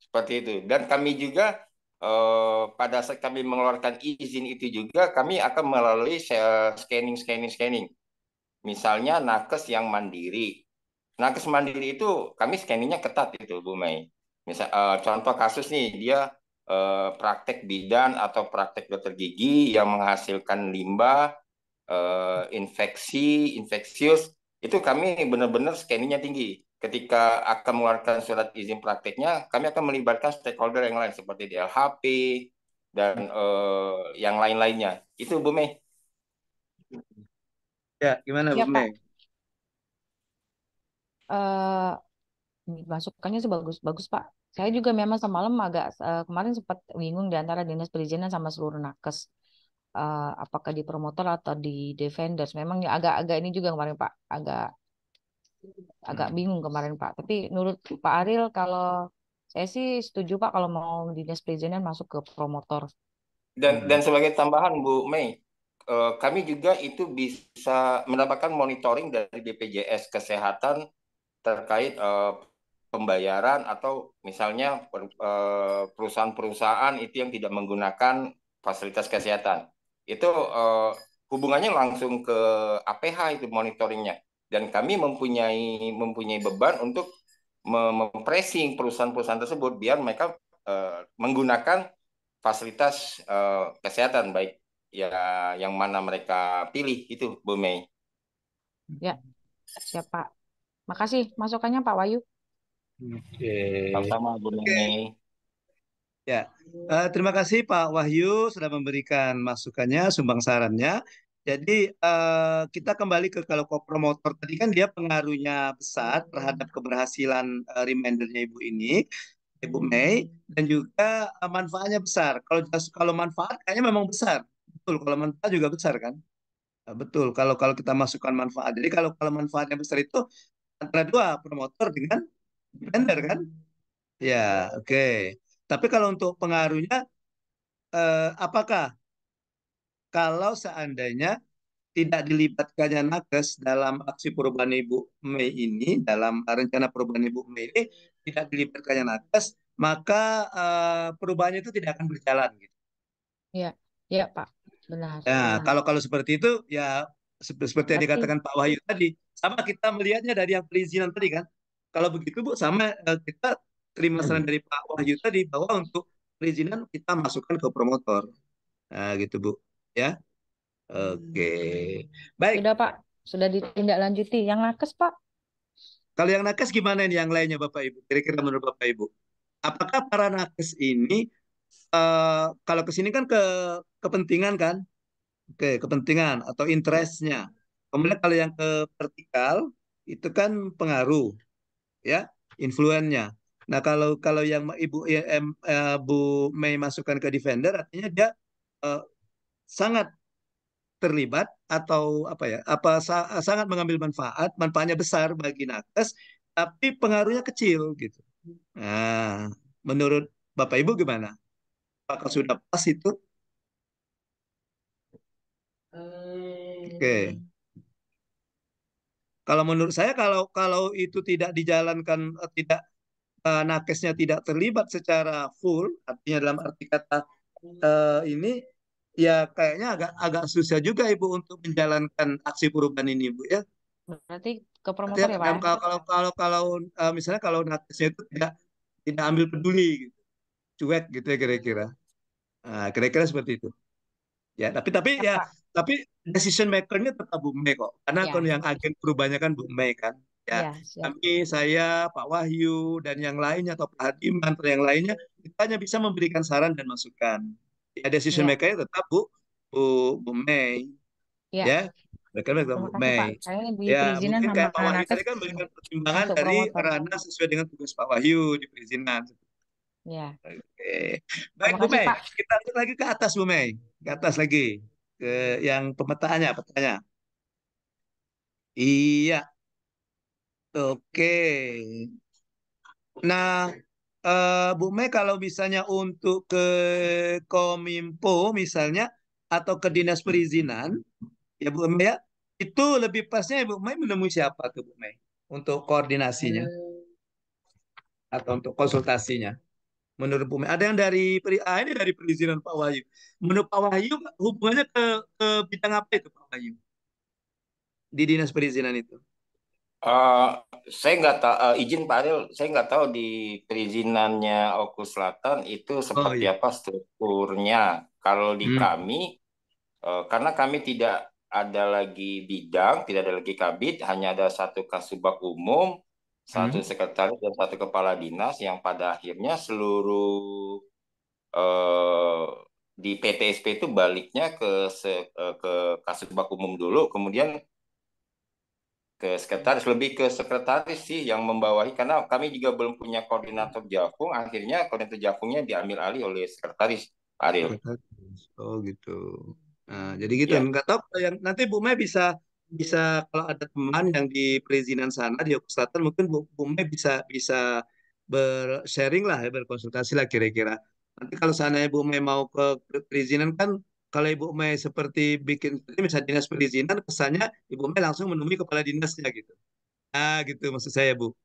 Seperti itu. Dan kami juga Eh, pada saat kami mengeluarkan izin itu juga kami akan melalui scanning scanning scanning misalnya nakes yang mandiri nakes mandiri itu kami scanningnya ketat itu Bu Mei misal uh, contoh kasus nih dia uh, praktek bidan atau praktek dokter gigi yang menghasilkan limbah infeksi infeksius itu kami benar-benar scanningnya tinggi ketika akan mengeluarkan surat izin prakteknya, kami akan melibatkan stakeholder yang lain seperti DLHP dan uh, yang lain-lainnya. Itu Bu Mei. Ya, gimana Bu ya, Mei? Uh, masukannya sebagus-bagus Pak. Saya juga memang semalam agak uh, kemarin sempat bingung di antara dinas perizinan sama seluruh nakes. Uh, apakah di promotor atau di defenders memang agak-agak ini juga kemarin Pak agak agak hmm. bingung kemarin Pak. Tapi menurut Pak Aril kalau saya sih setuju Pak kalau mau dinas perizinan masuk ke promotor. Dan hmm. dan sebagai tambahan Bu Mei, eh, kami juga itu bisa mendapatkan monitoring dari BPJS Kesehatan terkait eh, pembayaran atau misalnya eh, perusahaan-perusahaan itu yang tidak menggunakan fasilitas kesehatan. Itu hubungannya langsung ke APH itu monitoringnya dan kami mempunyai mempunyai beban untuk mempressing perusahaan-perusahaan tersebut biar mereka uh, menggunakan fasilitas uh, kesehatan baik ya yang mana mereka pilih itu Bu Mei. Ya, siap ya, Pak. Makasih masukannya Pak Wayu. Oke. Sama-sama Bu Mei. Okay. Ya, uh, terima kasih Pak Wahyu sudah memberikan masukannya, sumbang sarannya. Jadi uh, kita kembali ke kalau promotor tadi kan dia pengaruhnya besar terhadap keberhasilan uh, remindernya ibu ini, ibu Mei, dan juga uh, manfaatnya besar. Kalau kalau manfaat kayaknya memang besar, betul. Kalau manfaat juga besar kan, uh, betul. Kalau kalau kita masukkan manfaat, jadi kalau kalau manfaatnya besar itu antara dua promotor dengan reminder kan, ya oke. Okay. Tapi kalau untuk pengaruhnya, uh, apakah kalau seandainya tidak dilibatkannya nakes dalam aksi perubahan Ibu Mei ini, dalam rencana perubahan Ibu Mei ini, tidak dilibatkannya nakes, maka uh, perubahannya itu tidak akan berjalan. Gitu. Ya, ya Pak, benar. Ya, benar. kalau kalau seperti itu, ya seperti yang dikatakan Pak Wahyu tadi, sama kita melihatnya dari yang perizinan tadi kan. Kalau begitu Bu, sama eh, kita terima saran dari Pak Wahyu tadi bahwa untuk perizinan kita masukkan ke promotor. Nah, gitu Bu ya. Oke. Hmm. Baik. Sudah Pak, sudah ditindaklanjuti. Yang nakes Pak? Kalau yang nakes gimana ini yang lainnya Bapak Ibu? Kira-kira menurut Bapak Ibu? Apakah para nakes ini uh, kalau kesini kan ke kepentingan kan? Oke, kepentingan atau interestnya. Kemudian kalau yang ke vertikal itu kan pengaruh ya, influennya. Nah, kalau kalau yang Ibu ya, eh, Bu Mei masukkan ke defender artinya dia uh, sangat terlibat atau apa ya apa sa sangat mengambil manfaat manfaatnya besar bagi nakes tapi pengaruhnya kecil gitu nah menurut bapak ibu gimana apakah sudah pas itu oke okay. kalau menurut saya kalau kalau itu tidak dijalankan eh, tidak eh, nakesnya tidak terlibat secara full artinya dalam arti kata uh, ini ya kayaknya agak agak susah juga ibu untuk menjalankan aksi perubahan ini ibu ya. Berarti ke promotor Artinya, ya pak. Kalau ya? kalau kalau, kalau e, misalnya kalau nakesnya itu tidak tidak ambil peduli, gitu. cuek gitu ya kira-kira. kira nah, kira-kira seperti itu. Ya tapi tapi ya, ya tapi decision makernya tetap Bu Mei kok. Karena ya. kan yang agen perubahannya kan Bu Mei kan. Ya, ya kami, saya, Pak Wahyu, dan yang lainnya, atau Pak Hadiman, atau yang lainnya, kita hanya bisa memberikan saran dan masukan. Ya, decision ya. makernya tetap Bu Bu, Bu Mei. Ya. ya. Mereka Bu Mei. ya, mungkin kayak Pak Wahyu tadi kan memberikan pertimbangan dari Rana sesuai dengan tugas Pak Wahyu di perizinan. Ya. Oke. Baik Bu Mei, kita lanjut lagi ke atas Bu Mei. Ke atas lagi ke yang pemetaannya, petanya. Iya. Oke. Nah, uh, Bu Mei kalau misalnya untuk ke Kominfo misalnya atau ke Dinas Perizinan ya Bu Mei ya itu lebih pasnya Bu Mei menemui siapa tuh Bu Mei untuk koordinasinya eh. atau untuk konsultasinya menurut Bu Mei ada yang dari ah, ini dari perizinan Pak Wahyu menurut Pak Wahyu hubungannya ke, ke bidang apa itu Pak Wahyu di dinas perizinan itu Uh, saya nggak tahu uh, eh, izin Pak Aril, saya nggak tahu di perizinannya Oku Selatan itu oh, seperti oh, iya. apa strukturnya. Kalau di hmm. kami, uh, karena kami tidak ada lagi bidang, tidak ada lagi kabit, hanya ada satu kasubag umum, satu hmm. sekretaris dan satu kepala dinas yang pada akhirnya seluruh uh, di PTSP itu baliknya ke se, ke kasubag umum dulu, kemudian ke sekretaris lebih ke sekretaris sih yang membawahi karena kami juga belum punya koordinator jakung akhirnya koordinator jakungnya diambil alih oleh sekretaris Ariel oh gitu nah, jadi gitu ya. nggak tahu yang nanti Bu Mei bisa bisa kalau ada teman yang di perizinan sana di Yogyakarta mungkin Bu, Bu Mei bisa bisa bersharing lah ya berkonsultasi lah kira-kira nanti kalau seandainya Bu Mei mau ke perizinan kan kalau Ibu Mei seperti bikin misalnya dinas perizinan, kesannya Ibu Mei langsung menemui kepala dinasnya gitu. Nah, gitu maksud saya, Bu.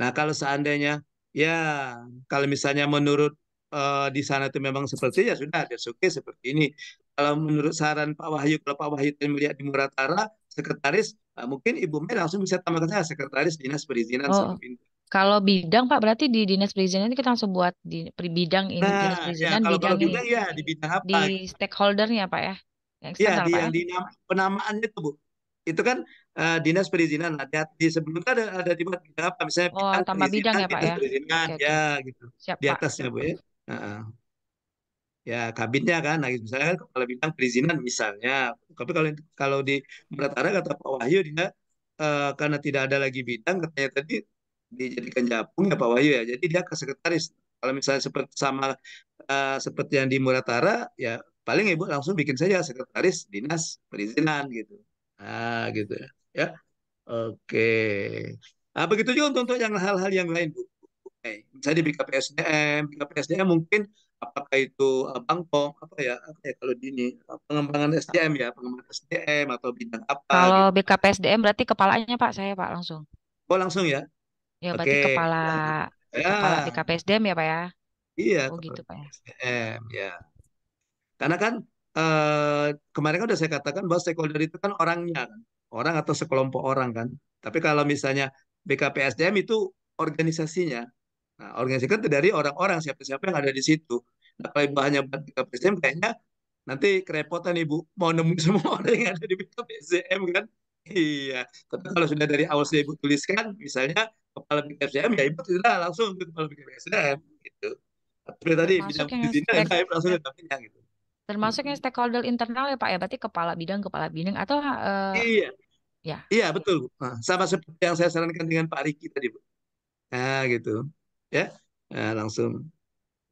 Nah, kalau seandainya ya kalau misalnya menurut uh, di sana itu memang seperti ya sudah ada suke seperti ini. Kalau menurut saran Pak Wahyu, kalau Pak Wahyu melihat di Muratara, sekretaris, uh, mungkin Ibu Mei langsung bisa tambahkan saya ah, sekretaris dinas perizinan oh. sama kalau bidang Pak berarti di dinas perizinan itu kita langsung buat di per- bidang ini Nah, dinas ya perizinan kalau kalau bidang ini ya di bidang apa? di stakeholdernya Pak ya, yang Iya, di ya. yang ya. di penamaan itu, Bu. Itu kan uh, dinas perizinan hati nah, di sebelumnya ada ada di bidang apa? Misalnya Oh bidang tambah bidang ya Pak ya. perizinan, okay, oke ya gitu. siap Di atasnya, Bu ya. Heeh. Ya, kabinnya kan, nah, misalnya kan bidang perizinan misalnya. Tapi kalau kalau di Murat kata Pak Wahyu dia eh, karena tidak ada lagi bidang katanya tadi dijadikan Japung ya Pak Wahyu ya. Jadi dia ke sekretaris. Kalau misalnya seperti sama uh, seperti yang di Muratara ya paling ibu langsung bikin saja sekretaris dinas perizinan gitu. Ah gitu ya. ya. Oke. Nah, begitu juga untuk, yang hal-hal yang lain Bu. Eh, misalnya di BKPSDM, BKPSDM mungkin apakah itu eh, bangkong apa ya apa ya kalau di ini pengembangan SDM ya pengembangan SDM atau bidang apa kalau gitu. BKPSDM berarti kepalanya Pak saya Pak langsung Oh langsung ya Ya berarti Oke. kepala ya. kepala Ya, BKPSDM ya Pak ya? iya Oh gitu Pak ya. SDM ya. Karena kan eh, kemarin kan udah saya katakan bahwa stakeholder itu kan orangnya kan, orang atau sekelompok orang kan. Tapi kalau misalnya BKPSDM itu organisasinya. Nah, organisasi kan dari orang-orang siapa-siapa yang ada di situ. Nah, kalau Ibu hanya BKPSDM kayaknya nanti kerepotan Ibu mau nemuin [laughs] semua orang yang ada di BKPSDM kan. Iya. Tapi kalau sudah dari awal sih Ibu tuliskan misalnya kepala BKSDM ya ibu gitu tidak langsung ke kepala BKSDM gitu. Tapi tadi bidang di sini naib langsung ke bidangnya ya gitu. Termasuk yang stakeholder internal ya Pak ya berarti kepala bidang kepala bidang atau uh... Iya. Ya. Iya betul. Nah, sama seperti yang saya sarankan dengan Pak Riki tadi Bu. Nah gitu ya nah, langsung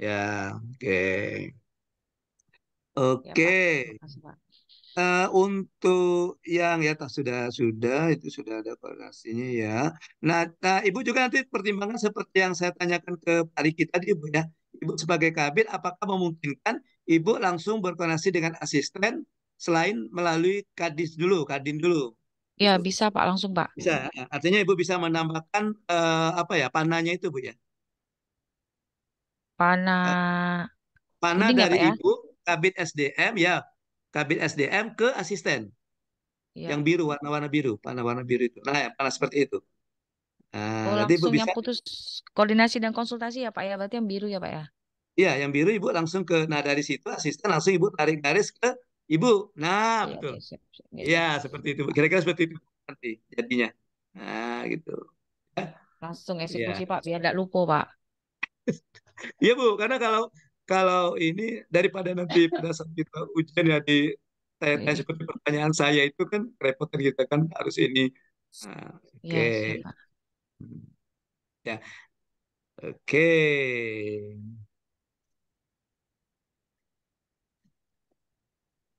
ya oke okay. Ya, oke okay. ya, Uh, untuk yang ya sudah sudah itu sudah ada koordinasinya ya. Nah, nah ibu juga nanti pertimbangan seperti yang saya tanyakan ke Pak Riki tadi ibu ya. Ibu sebagai kabit apakah memungkinkan ibu langsung berkoordinasi dengan asisten selain melalui kadis dulu, kadin dulu. Ya bisa Pak langsung Pak. Bisa. Ya. Artinya ibu bisa menambahkan uh, apa ya Pananya itu bu ya. Panah. Panah dari ya, ibu kabit SDM ya kabin SDM ke asisten ya. yang biru warna-warna biru warna-warna biru itu nah ya, warna seperti itu nah, oh, nanti ibu bisa yang putus koordinasi dan konsultasi ya pak ya berarti yang biru ya pak ya iya yang biru ibu langsung ke nah dari situ asisten langsung ibu tarik garis ke ibu nah ya, betul ya, ya. seperti itu kira-kira seperti itu nanti jadinya nah gitu langsung iya. eksekusi ya. pak biar tidak lupa pak [laughs] Iya bu, karena kalau kalau ini daripada nanti [laughs] pada saat kita ujian ya di tanya-tanya seperti pertanyaan saya itu kan repotan kita kan harus ini. Nah, Oke. Okay. Ya. Oke. Okay.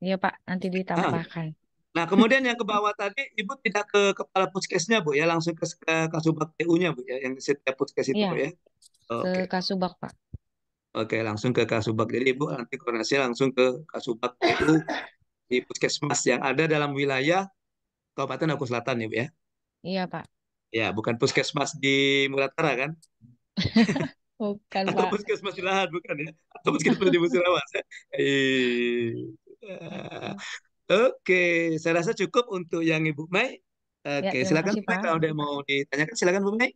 Iya Pak, nanti ditambahkan. nah, Nah, kemudian yang ke bawah tadi, Ibu tidak ke kepala puskesnya, Bu, ya? Langsung ke, ke Kasubag TU-nya, Bu, ya? Yang setiap puskes itu, ya, Bu, ya? Oh, ke Kasubag, Pak. Oke, langsung ke Kasubag. Jadi Ibu nanti koordinasi langsung ke Kasubag itu [laughs] di puskesmas yang ada dalam wilayah Kabupaten Aku Selatan ya, Bu ya? Iya, Pak. Ya, bukan puskesmas di Muratara kan? [laughs] bukan, Atau puskesmas di Lahan, bukan ya? Atau puskesmas di Musirawas ya? Iya. Oke, saya rasa cukup untuk yang Ibu Mai. Ya, Oke, ya, silakan Pak. kalau ada mau ditanyakan silakan Bu Mai.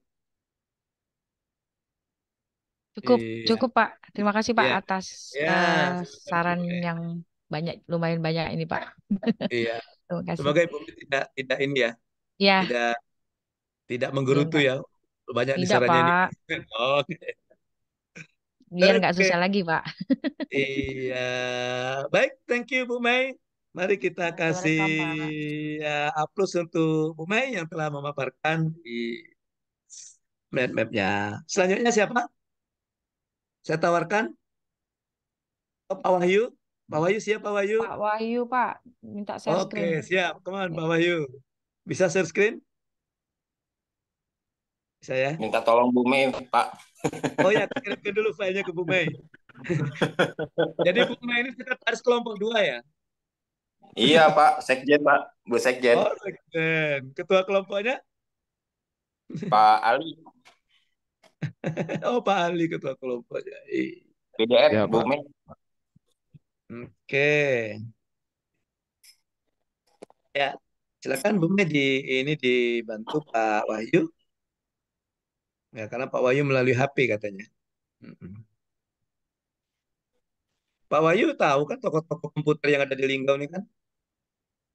Cukup, Iya. cukup Pak. Terima kasih Pak Iya. atas Ya, uh, saran yang banyak, lumayan banyak ini Pak. Iya. [laughs] Terima kasih. Semoga Ibu tidak tidak ini ya, Ya, tidak tidak iya, menggerutu tidak, ya. Banyak tidak disarannya ini. Pak. [laughs] Oke. Biar nggak susah lagi Pak. Iya. Baik, thank you Bu Mei. Mari kita kasih ya, aplaus untuk Bu Mei yang telah memaparkan di map-mapnya. Selanjutnya siapa? Saya tawarkan oh, Pak Wahyu. Pak Wahyu siap Pak Wahyu? Pak Wahyu Pak, minta share Oke, screen. Oke siap, kemana Pak Wahyu? Bisa share screen? Bisa ya? Minta tolong Bu Mei Pak. [laughs] Oh ya, kirimkan dulu filenya ke Bu Mei. [laughs] Jadi Bu Mei ini sekretaris kelompok dua ya? Iya Pak, Sekjen Pak, Bu Sekjen. Oh Sekjen, ketua kelompoknya? Pak Ali. [laughs] oh Pak Ali ketua kelompoknya. BDR ya, Bu Oke. Ya, silakan Bu di ini dibantu Pak Wahyu. Ya, karena Pak Wahyu melalui HP katanya. Pak Wahyu tahu kan toko-toko komputer yang ada di Linggau ini kan?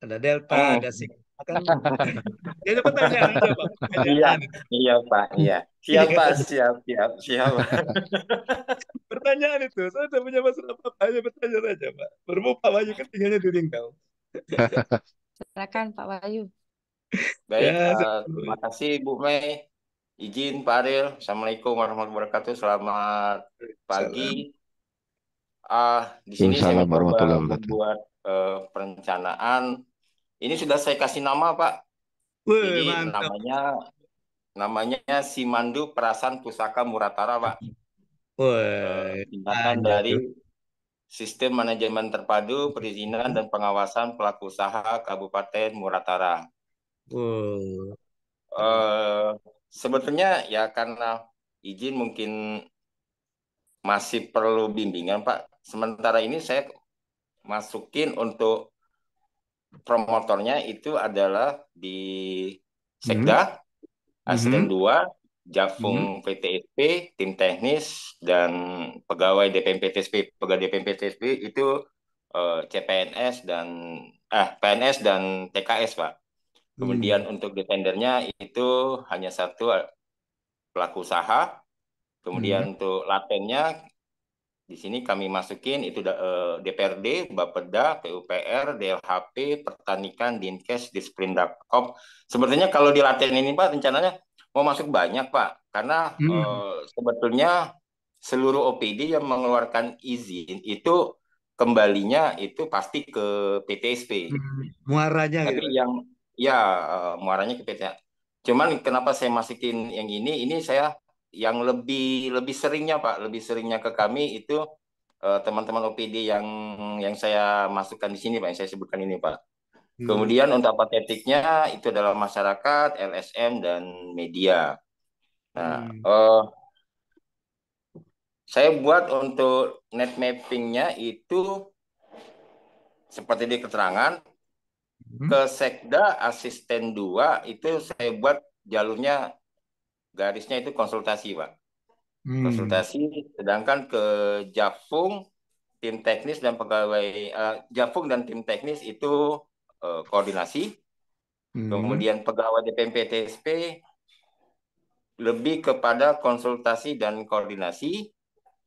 Ada Delta, oh. ada Sigma kan? [laughs] Jadi pertanyaan aja Iya, iya Pak, iya siapa pak iya. siap siap siap [laughs] pertanyaan itu saya tidak punya masalah apa, -apa. hanya bertanya saja pak bermu pak Bayu kan tinggalnya di [laughs] silakan Pak wahyu baik ya, uh, terima kasih Bu Mei izin Pak Aril Assalamualaikum warahmatullahi wabarakatuh selamat pagi ah uh, di sini saya membuat uh, perencanaan ini sudah saya kasih nama Pak Wih, Jadi namanya namanya Simandu Perasan Pusaka Muratara, Pak. Singkatan eh, dari Sistem Manajemen Terpadu Perizinan dan Pengawasan Pelaku Usaha Kabupaten Muratara. Uh, sebetulnya ya karena izin mungkin masih perlu bimbingan, Pak. Sementara ini saya masukin untuk promotornya itu adalah di Sekda. Hmm asisten mm -hmm. dua, Jafung mm -hmm. PTSP, tim teknis dan pegawai DPMPTSP, pegawai DPMPTSP itu uh, eh, CPNS dan eh ah, PNS dan TKS, Pak. Kemudian mm. untuk defendernya itu hanya satu pelaku usaha. Kemudian hmm. untuk latennya di sini kami masukin itu eh, DPRD, Bapeda, PUPR, DLHP, Pertanikan, Dinkes, Disprindakop. Sepertinya kalau di ini Pak rencananya mau masuk banyak Pak, karena hmm. eh, sebetulnya seluruh OPD yang mengeluarkan izin itu kembalinya itu pasti ke PTSP. Hmm. Muaranya Tapi gitu. yang ya eh, muaranya ke PTSP. Cuman kenapa saya masukin yang ini? Ini saya yang lebih lebih seringnya Pak, lebih seringnya ke kami itu eh, teman-teman uh, OPD yang yang saya masukkan di sini Pak, yang saya sebutkan ini Pak. Hmm. Kemudian untuk patetiknya itu adalah masyarakat, LSM dan media. Nah, hmm. uh, saya buat untuk net mappingnya itu seperti di keterangan hmm. ke Sekda Asisten 2 itu saya buat jalurnya garisnya itu konsultasi, Pak. Hmm. Konsultasi. Sedangkan ke Jafung tim teknis dan pegawai uh, Jafung dan tim teknis itu uh, koordinasi. Hmm. Kemudian pegawai DPMP lebih kepada konsultasi dan koordinasi.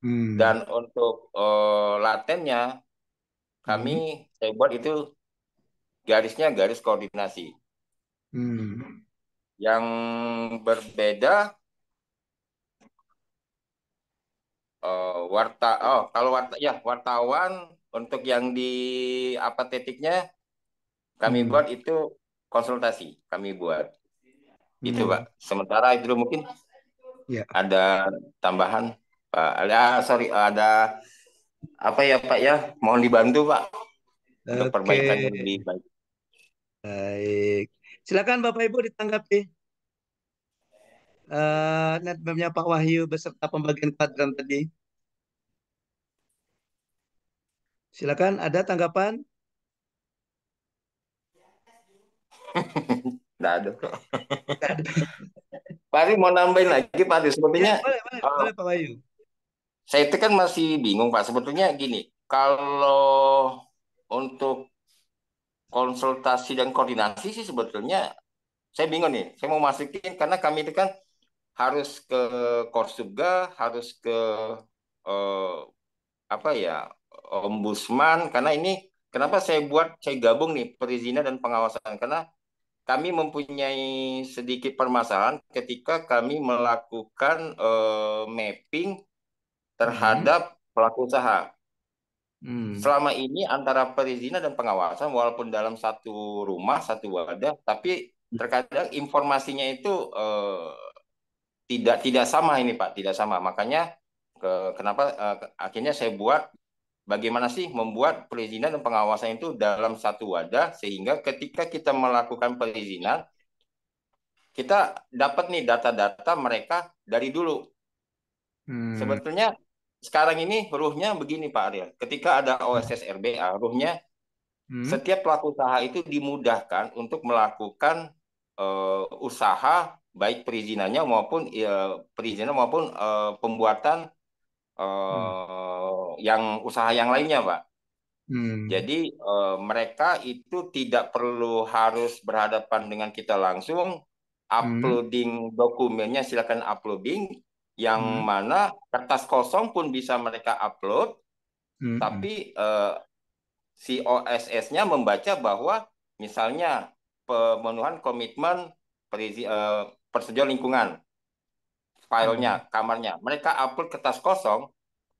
Hmm. Dan untuk uh, latennya kami hmm. saya buat itu garisnya garis koordinasi. Hmm. Yang berbeda uh, warta oh kalau warta ya wartawan untuk yang di apa titiknya kami hmm. buat itu konsultasi kami buat gitu, hmm. itu pak sementara itu mungkin ya. ada tambahan pak ada sorry ada apa ya pak ya mohon dibantu pak okay. untuk perbaikan yang lebih baik baik Silakan Bapak Ibu ditanggapi. Uh, Pak Wahyu beserta pembagian kuadran tadi. Silakan ada tanggapan? Tidak [laughs] ada. [laughs] Pak Ari mau nambahin lagi Pak Ari. Sepertinya ya, boleh, boleh, uh, boleh, Pak Wahyu. Saya itu kan masih bingung Pak. Sebetulnya gini, kalau untuk konsultasi dan koordinasi sih sebetulnya saya bingung nih. Saya mau masukin karena kami itu kan harus ke Korsubga, harus ke eh, apa ya Ombudsman karena ini kenapa saya buat saya gabung nih perizinan dan pengawasan karena kami mempunyai sedikit permasalahan ketika kami melakukan eh, mapping terhadap hmm. pelaku usaha Hmm. Selama ini antara perizinan dan pengawasan walaupun dalam satu rumah, satu wadah, tapi terkadang informasinya itu eh, tidak tidak sama ini Pak, tidak sama. Makanya ke, kenapa eh, akhirnya saya buat bagaimana sih membuat perizinan dan pengawasan itu dalam satu wadah sehingga ketika kita melakukan perizinan kita dapat nih data-data mereka dari dulu. Hmm. Sebetulnya sekarang ini ruhnya begini Pak Arya. Ketika ada OSS RBA, ruhnya hmm. setiap pelaku usaha itu dimudahkan untuk melakukan uh, usaha baik perizinannya maupun uh, ya, perizinan maupun uh, pembuatan uh, hmm. Eh, yang usaha yang lainnya, Pak. Hmm. Jadi uh, mereka itu tidak perlu harus berhadapan dengan kita langsung, hmm. uploading hmm. dokumennya silakan uploading yang hmm. mana kertas kosong pun bisa mereka upload, hmm. hmm. tapi uh, si OSS-nya membaca bahwa misalnya pemenuhan komitmen perizi, uh, eh, persetujuan lingkungan, filenya, hmm. kamarnya, mereka upload kertas kosong,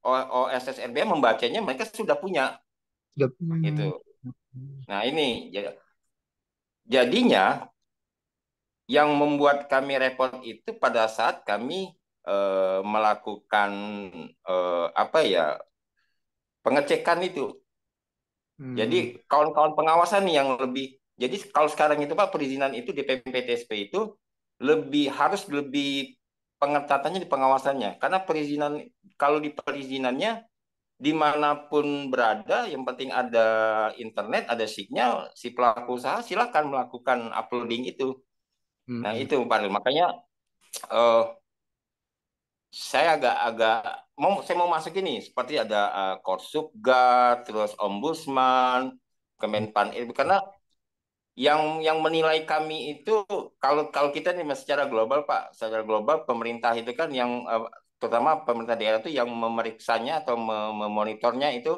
OSS RBM membacanya mereka sudah punya, sudah punya. gitu. Hmm. Nah ini jadinya yang membuat kami repot itu pada saat kami eh, melakukan eh, apa ya pengecekan itu. Hmm. Jadi kawan-kawan pengawasan yang lebih. Jadi kalau sekarang itu Pak perizinan itu di PPTSP itu lebih harus lebih pengetatannya di pengawasannya. Karena perizinan kalau di perizinannya dimanapun berada, yang penting ada internet, ada sinyal, si pelaku usaha silakan melakukan uploading itu. Nah, hmm. Nah itu Pak, makanya uh, saya agak agak mau saya mau masuk ini seperti ada uh, eh, Korsubga, terus Ombudsman, Kemenpan itu karena yang yang menilai kami itu kalau kalau kita nih secara global Pak, secara global pemerintah itu kan yang uh, terutama pemerintah daerah itu yang memeriksanya atau memonitornya itu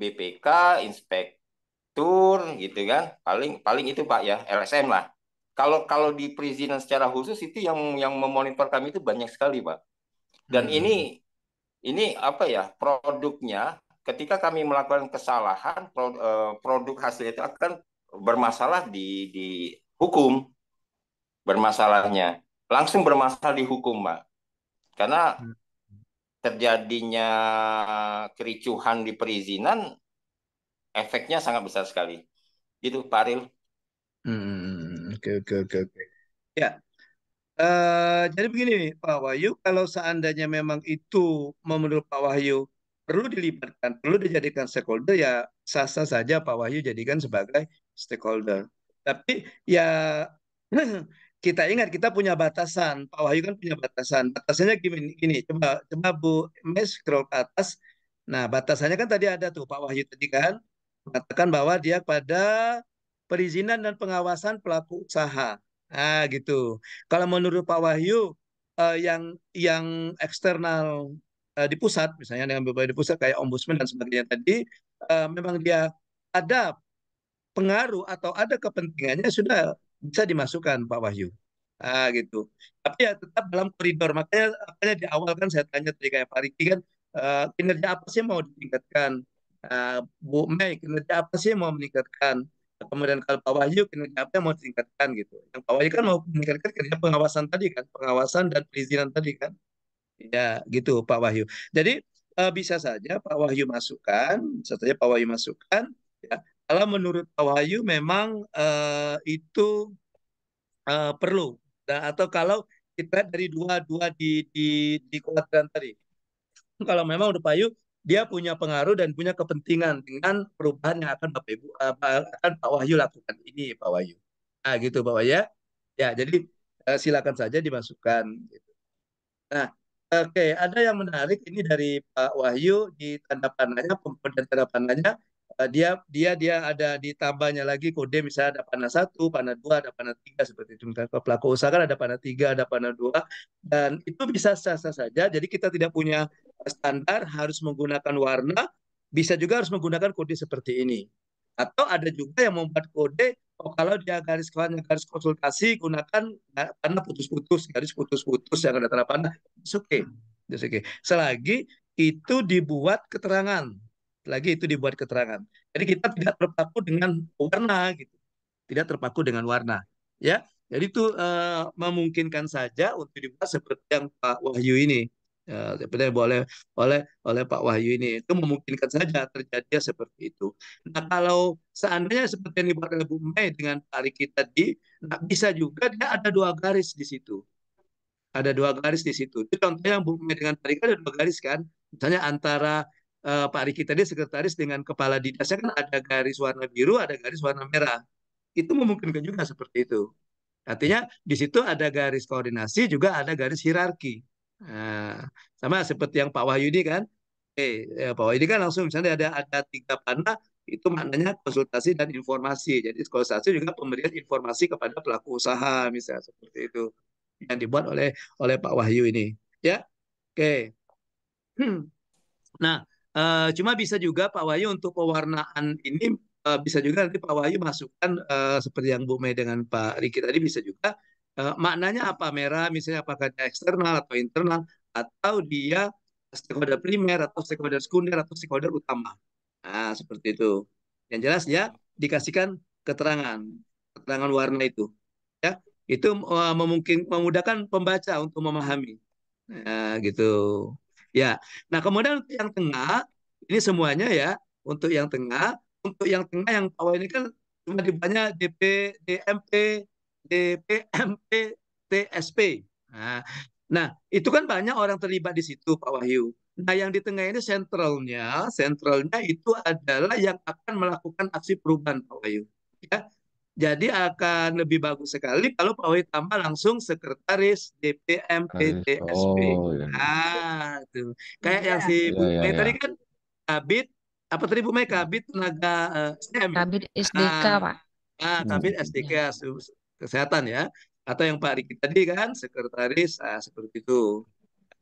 BPK, inspektur gitu kan. Paling paling itu Pak ya, LSM lah. Kalau kalau di perizinan secara khusus itu yang yang memonitor kami itu banyak sekali Pak dan hmm. ini ini apa ya produknya ketika kami melakukan kesalahan eh, produk hasil itu akan bermasalah di di hukum bermasalahnya langsung bermasalah di hukum mbak karena hmm. terjadinya kericuhan di perizinan efeknya sangat besar sekali gitu Pak Aril. Hmm, hmm, hmm oke okay, oke oke ya Uh, jadi begini nih, Pak Wahyu, kalau seandainya memang itu menurut Pak Wahyu perlu dilibatkan, perlu dijadikan stakeholder ya sah-sah saja Pak Wahyu jadikan sebagai stakeholder. Tapi ya [clears throat] kita ingat kita punya batasan. Pak Wahyu kan punya batasan. Batasannya gini, gini coba coba Bu Mes scroll ke atas. Nah, batasannya kan tadi ada tuh Pak Wahyu tadi kan mengatakan bahwa dia pada perizinan dan pengawasan pelaku usaha. Ah gitu. Kalau menurut Pak Wahyu uh, yang yang eksternal uh, di pusat misalnya dengan beberapa di pusat kayak ombudsman dan sebagainya tadi uh, memang dia ada pengaruh atau ada kepentingannya sudah bisa dimasukkan Pak Wahyu. Ah gitu. Tapi ya tetap dalam koridor. Makanya makanya di awal kan saya tanya tadi kayak Pak Riki kan uh, kinerja apa sih mau ditingkatkan? Uh, Bu Mei kinerja apa sih mau meningkatkan? kemudian kalau Pak Wahyu apa yang mau ditingkatkan gitu yang Pak Wahyu kan mau meningkatkan kerja pengawasan tadi kan pengawasan dan perizinan tadi kan ya gitu Pak Wahyu jadi eh, bisa saja Pak Wahyu masukkan bisa saja Pak Wahyu masukkan ya kalau menurut Pak Wahyu memang eh, itu eh, perlu nah, atau kalau kita dari dua dua di di di kuadran tadi kalau memang udah Wahyu dia punya pengaruh dan punya kepentingan dengan perubahan yang akan Bapak Ibu eh, akan Pak Wahyu lakukan ini Pak Wahyu. Nah, gitu Pak Wahyu. Ya, ya jadi eh, silakan saja dimasukkan gitu. Nah, oke, okay. ada yang menarik ini dari Pak Wahyu di tanda panahnya pemberian tanda panahnya eh, dia dia dia ada ditambahnya lagi kode misalnya ada panah satu, panah dua, ada panah tiga seperti itu. Misalnya pelaku usaha kan ada panah tiga, ada panah dua dan itu bisa sah-sah saja. Jadi kita tidak punya standar harus menggunakan warna, bisa juga harus menggunakan kode seperti ini. Atau ada juga yang membuat kode, oh kalau dia garis kawan garis konsultasi gunakan karena eh, putus-putus, garis putus-putus yang ada tanda panah, oke. okay. It's okay. Selagi itu dibuat keterangan, lagi itu dibuat keterangan. Jadi kita tidak terpaku dengan warna gitu. Tidak terpaku dengan warna, ya. Jadi itu uh, memungkinkan saja untuk dibuat seperti yang Pak Wahyu ini. Ya, boleh oleh oleh Pak Wahyu ini itu memungkinkan saja terjadi seperti itu. Nah hmm. kalau seandainya seperti ini Pak Bu Mei dengan Pak Riki tadi, nah, bisa juga dia ada dua garis di situ. Ada dua garis di situ. Itu contohnya yang Bu Mei dengan Pak Riki ada dua garis kan. Misalnya antara uh, Pak Riki tadi sekretaris dengan kepala dinasnya kan ada garis warna biru, ada garis warna merah. Itu memungkinkan juga seperti itu. Artinya di situ ada garis koordinasi juga ada garis hierarki Nah, sama seperti yang Pak Wahyudi kan. Eh, ya, Pak Wahyudi kan langsung misalnya ada ada tiga panda itu maknanya konsultasi dan informasi. Jadi konsultasi juga pemberian informasi kepada pelaku usaha misalnya seperti itu yang dibuat oleh oleh Pak Wahyu ini. Ya, oke. Okay. [clears throat] Hmm. Nah, e, cuma bisa juga Pak Wahyu untuk pewarnaan ini e, bisa juga nanti Pak Wahyu masukkan e, seperti yang Bu Mei dengan Pak Riki tadi bisa juga Eh, maknanya apa merah misalnya apakah dia eksternal atau internal atau dia stakeholder primer atau stakeholder sekunder atau stakeholder utama. Nah, seperti itu. Yang jelas ya dikasihkan keterangan keterangan warna itu. Ya, itu uh, memungkin memudahkan pembaca untuk memahami. Nah, gitu. Ya. Nah, kemudian untuk yang tengah ini semuanya ya untuk yang tengah, untuk yang tengah yang awal ini kan cuma dibanyak DP, DMP, DPMP TSP. Nah, nah, itu kan banyak orang terlibat di situ Pak Wahyu. Nah, yang di tengah ini sentralnya, sentralnya itu adalah yang akan melakukan aksi perubahan Pak Wahyu. Ya. Jadi akan lebih bagus sekali kalau Pak Wahyu tambah langsung sekretaris DPMPTSP. TSP. Oh, iya. Ah, itu. Kayak ya. yang si iya, Bu ya, ya, ya. tadi kan Kabit apa tadi Bu Mei Kabit tenaga uh, eh, SDM. Kabit SDK, ah, Pak. Ah, Kabit hmm. SDK iya kesehatan ya atau yang Pak Riki tadi kan sekretaris ah, seperti itu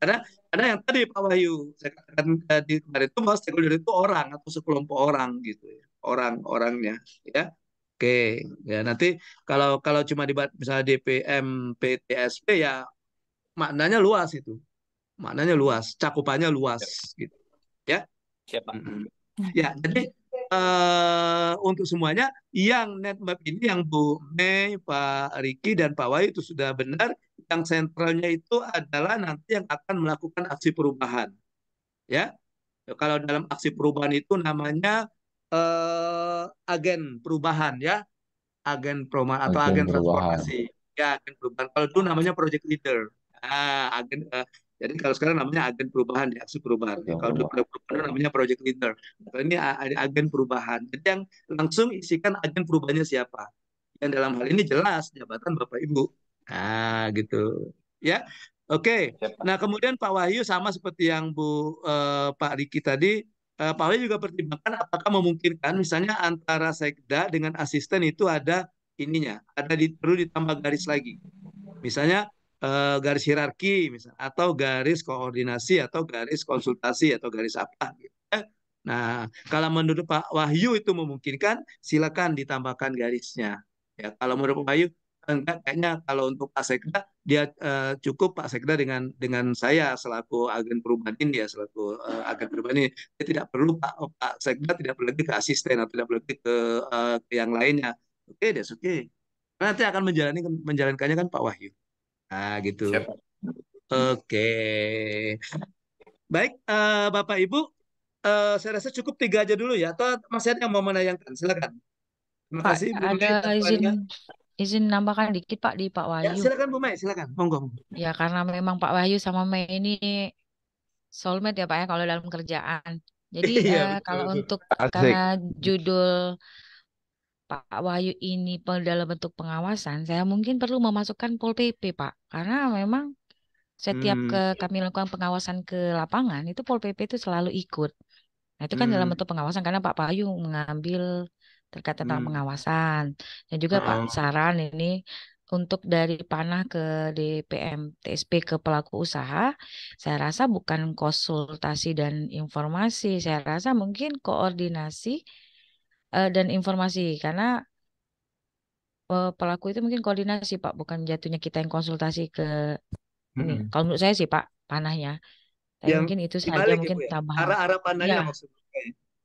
karena karena yang tadi Pak Wahyu saya katakan tadi kemarin itu mas sekuler itu orang atau sekelompok orang gitu ya orang orangnya ya oke ya nanti kalau kalau cuma di misalnya DPM PTSP ya maknanya luas itu maknanya luas cakupannya luas ya. gitu ya Siapa? ya jadi uh, untuk semuanya yang netmap ini yang Bu Mei, Pak Riki dan Pak Wahyu itu sudah benar. Yang sentralnya itu adalah nanti yang akan melakukan aksi perubahan. Ya. Kalau dalam aksi perubahan itu namanya uh, agen perubahan ya. Agen perubahan atau agen, agen transformasi. Ya, agen perubahan. Kalau itu namanya project leader. Nah, agen uh, jadi kalau sekarang namanya agen perubahan, ya, aksi perubahan. Ya, kalau dulu perubahan namanya project leader. Kalau ini agen perubahan. Jadi yang langsung isikan agen perubahannya siapa. Dan dalam hal ini jelas jabatan Bapak Ibu. Ah gitu. Ya. Oke. Okay. Nah kemudian Pak Wahyu sama seperti yang Bu uh, Pak Riki tadi. uh, Pak Wahyu juga pertimbangkan apakah memungkinkan misalnya antara sekda dengan asisten itu ada ininya. Ada di, perlu ditambah garis lagi. Misalnya uh, garis hierarki misal atau garis koordinasi atau garis konsultasi atau garis apa gitu. Eh, nah, kalau menurut Pak Wahyu itu memungkinkan, silakan ditambahkan garisnya. Ya, kalau menurut Pak Wahyu enggak kayaknya kalau untuk Pak Sekda dia uh, cukup Pak Sekda dengan dengan saya selaku agen perubahan ini ya selaku uh, agen perubahan ini dia tidak perlu Pak oh, Pak Sekda tidak perlu lagi ke asisten atau tidak perlu lagi ke, uh, ke yang lainnya. Oke, okay, oke. Okay. Nanti akan menjalani menjalankannya kan Pak Wahyu. Ah, gitu. Oke. Oke. Baik, uh, Bapak Ibu, uh, saya rasa cukup tiga aja dulu ya. Atau masih ada yang mau menayangkan? Silakan. Terima Pak, kasih Bu ada izin izin nambahkan dikit Pak di Pak Ya, Wahyu. silakan Bu May, silakan. Monggo. Ya karena memang Pak Wahyu sama Mei ini soulmate ya Pak ya kalau dalam kerjaan. Jadi [laughs] Iya, betul, eh, kalau betul. untuk Asik. karena judul Pak Wahyu ini dalam bentuk pengawasan, saya mungkin perlu memasukkan Pol PP, Pak. Karena memang setiap hmm. ke kami lakukan pengawasan ke lapangan, itu Pol PP itu selalu ikut. Nah, itu kan dalam hmm. bentuk pengawasan karena Pak Wahyu mengambil terkait tentang hmm. pengawasan dan juga Pak oh. saran ini untuk dari panah ke DPM TSP ke pelaku usaha, saya rasa bukan konsultasi dan informasi, saya rasa mungkin koordinasi uh, dan informasi karena uh, pelaku itu mungkin koordinasi Pak, bukan jatuhnya kita yang konsultasi ke hmm. Kalau menurut saya sih Pak, panahnya. ya, mungkin itu saja mungkin ya. tambahan. Arah arah panahnya ya. maksudnya.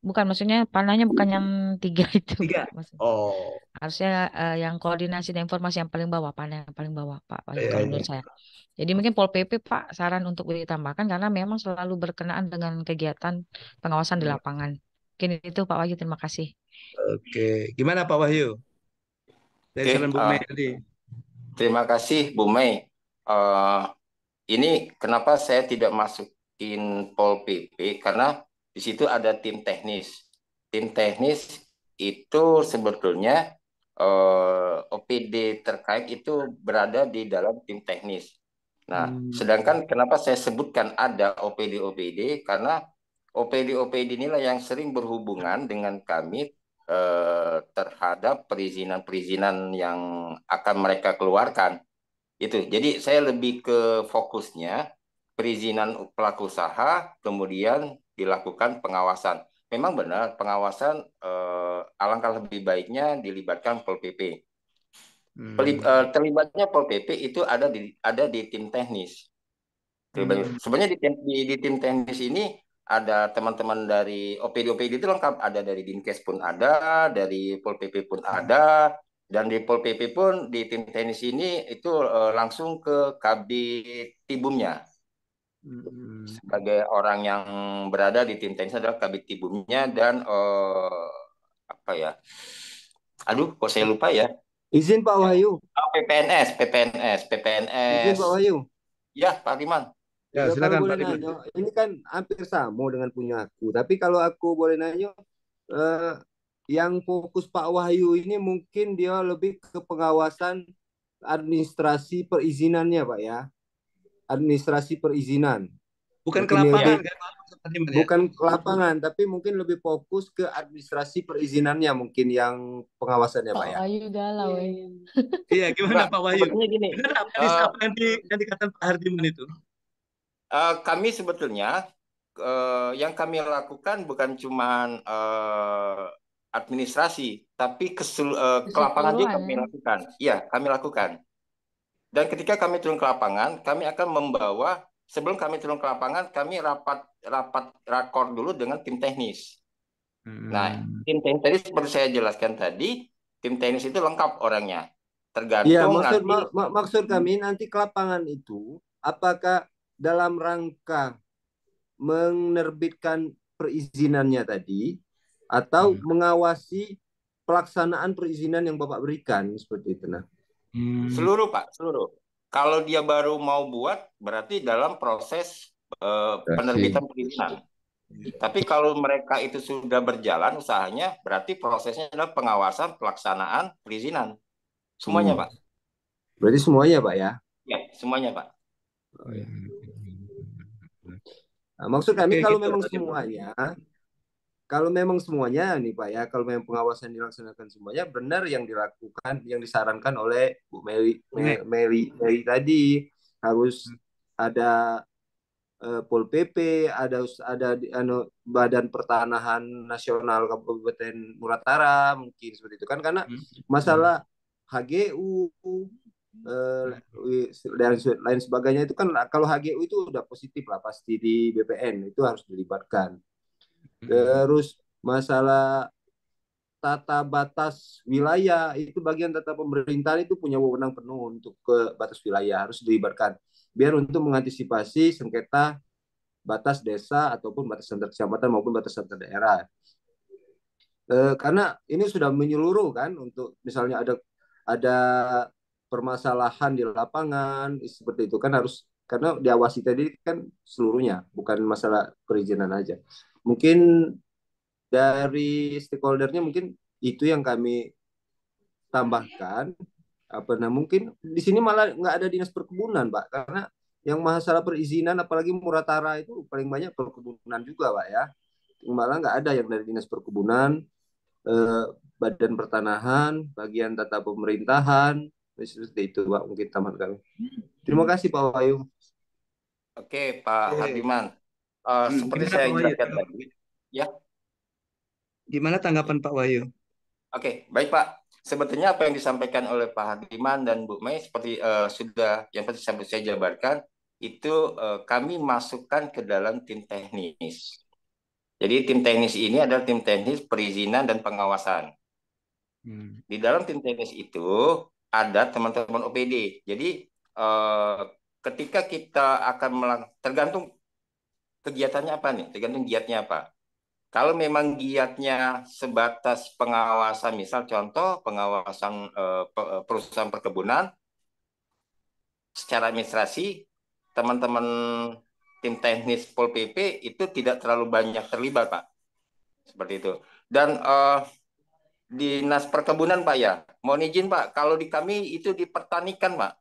Bukan maksudnya panahnya bukan yang [laughs] tiga itu. Tiga. Pak, Oh. Harusnya uh, yang koordinasi dan informasi yang paling bawah, panah yang paling bawah Pak, ya, kalau ya. menurut saya. Jadi mungkin Pol PP Pak saran untuk ditambahkan karena memang selalu berkenaan dengan kegiatan pengawasan di mm. lapangan. Mungkin itu Pak Wahyu, terima kasih. Oke, gimana Pak Wahyu? Dari okay. Bu eh, Mei tadi. Terima kasih Bu Mei. Uh, ini kenapa saya tidak masukin Pol PP karena di situ ada tim teknis. Tim teknis itu sebetulnya uh, eh, OPD terkait itu berada di dalam tim teknis. Nah, hmm. sedangkan kenapa saya sebutkan ada OPD-OPD karena OPD-OPD inilah yang sering berhubungan dengan kami eh, terhadap perizinan-perizinan yang akan mereka keluarkan. Itu. Jadi saya lebih ke fokusnya perizinan pelaku usaha, kemudian dilakukan pengawasan. Memang benar pengawasan eh, alangkah lebih baiknya dilibatkan Pol PP. Hmm. Eh, terlibatnya Pol PP itu ada di ada di tim teknis. Hmm. Sebenarnya di, di, di tim teknis ini ada teman-teman dari OPD-OPD itu lengkap. Ada dari Dinkes pun ada, dari Pol PP pun hmm. ada, dan di Pol PP pun di tim tenis ini itu uh, langsung ke Kabit Tibumnya. Hmm. Sebagai orang yang berada di tim tenis adalah Kabit Tibumnya dan uh, apa ya? Aduh, kok saya lupa ya? Izin Pak Wahyu. Oh, PPNS, PPNS, PPNS. Izin Pak Wahyu. Ya, Pak Riman. Ya, ya silakan Pak nanya, Ini kan hampir sama dengan punya aku. Tapi kalau aku boleh nanya, eh, yang fokus Pak Wahyu ini mungkin dia lebih ke pengawasan administrasi perizinannya, Pak ya. Administrasi perizinan. Bukan mungkin ke lapangan, kan? Ya? Bukan ke lapangan, tapi mungkin lebih fokus ke administrasi perizinannya mungkin yang pengawasannya, Pak, Pak ya. Wahyu galau ya. Iya, gimana Pak Wahyu? Gimana apa, uh, apa yang, di, yang eh. dikatakan Pak Hardiman itu? uh, kami sebetulnya uh, yang kami lakukan bukan cuma uh, eh, administrasi, tapi kesul, uh, ke lapangan juga kami lakukan. Iya, kami lakukan. Dan ketika kami turun ke lapangan, kami akan membawa sebelum kami turun ke lapangan, kami rapat rapat rakor dulu dengan tim teknis. Hmm. Nah, tim teknis tadi seperti saya jelaskan tadi, tim teknis itu lengkap orangnya. Tergantung. Ya, maksud nanti, mak maksud kami nanti ke lapangan itu apakah dalam rangka menerbitkan perizinannya tadi atau hmm. mengawasi pelaksanaan perizinan yang Bapak berikan seperti itu nah. Hmm. Seluruh Pak, seluruh. Kalau dia baru mau buat berarti dalam proses uh, penerbitan perizinan. Tapi kalau mereka itu sudah berjalan usahanya, berarti prosesnya adalah pengawasan pelaksanaan perizinan. Semuanya, hmm. Pak. Berarti semuanya, Pak ya? Ya, semuanya, Pak. Oh, ya. Nah, maksud kami kalau gitu memang aja, semuanya, Pak. kalau memang semuanya nih Pak ya, kalau memang pengawasan dilaksanakan semuanya benar yang dilakukan, yang disarankan oleh Bu Mary Meli, Meli, tadi harus hmm. ada uh, Pol PP, ada ada ano, Badan Pertanahan Nasional Kabupaten Muratara mungkin seperti itu kan karena hmm. masalah HGU Eh, dan lain sebagainya itu kan kalau HGU itu udah positif lah pasti di BPN itu harus dilibatkan. Terus masalah tata batas wilayah itu bagian tata pemerintahan itu punya wewenang penuh untuk ke batas wilayah harus dilibatkan biar untuk mengantisipasi sengketa batas desa ataupun batas antar kecamatan maupun batas antar daerah. Eh, karena ini sudah menyeluruh kan untuk misalnya ada ada permasalahan di lapangan seperti itu kan harus karena diawasi tadi kan seluruhnya bukan masalah perizinan aja mungkin dari stakeholdernya mungkin itu yang kami tambahkan apa nah mungkin di sini malah nggak ada dinas perkebunan pak karena yang masalah perizinan apalagi Muratara itu paling banyak perkebunan juga pak ya malah nggak ada yang dari dinas perkebunan eh, badan pertanahan bagian tata pemerintahan seperti itu Pak mungkin tambahan kami. Hmm. Terima kasih Pak Wahyu. Oke Pak Hadiman. Uh, eh, hmm, seperti saya jelaskan tadi. Ya. Gimana tanggapan Pak Wahyu? Oke, baik Pak. sebetulnya apa yang disampaikan oleh Pak Hadiman dan Bu Mei seperti uh, sudah yang seperti saya jabarkan itu uh, kami masukkan ke dalam tim teknis. Jadi tim teknis ini adalah tim teknis perizinan dan pengawasan. Hmm. Di dalam tim teknis itu ada teman-teman OPD. Jadi eh, ketika kita akan melakukan tergantung kegiatannya apa nih, tergantung giatnya apa. Kalau memang giatnya sebatas pengawasan, misal contoh pengawasan eh, eh perusahaan perkebunan secara administrasi, teman-teman tim teknis Pol PP itu tidak terlalu banyak terlibat, Pak. Seperti itu. Dan eh, dinas perkebunan Pak ya. Mohon izin Pak, kalau di kami itu di pertanikan Pak.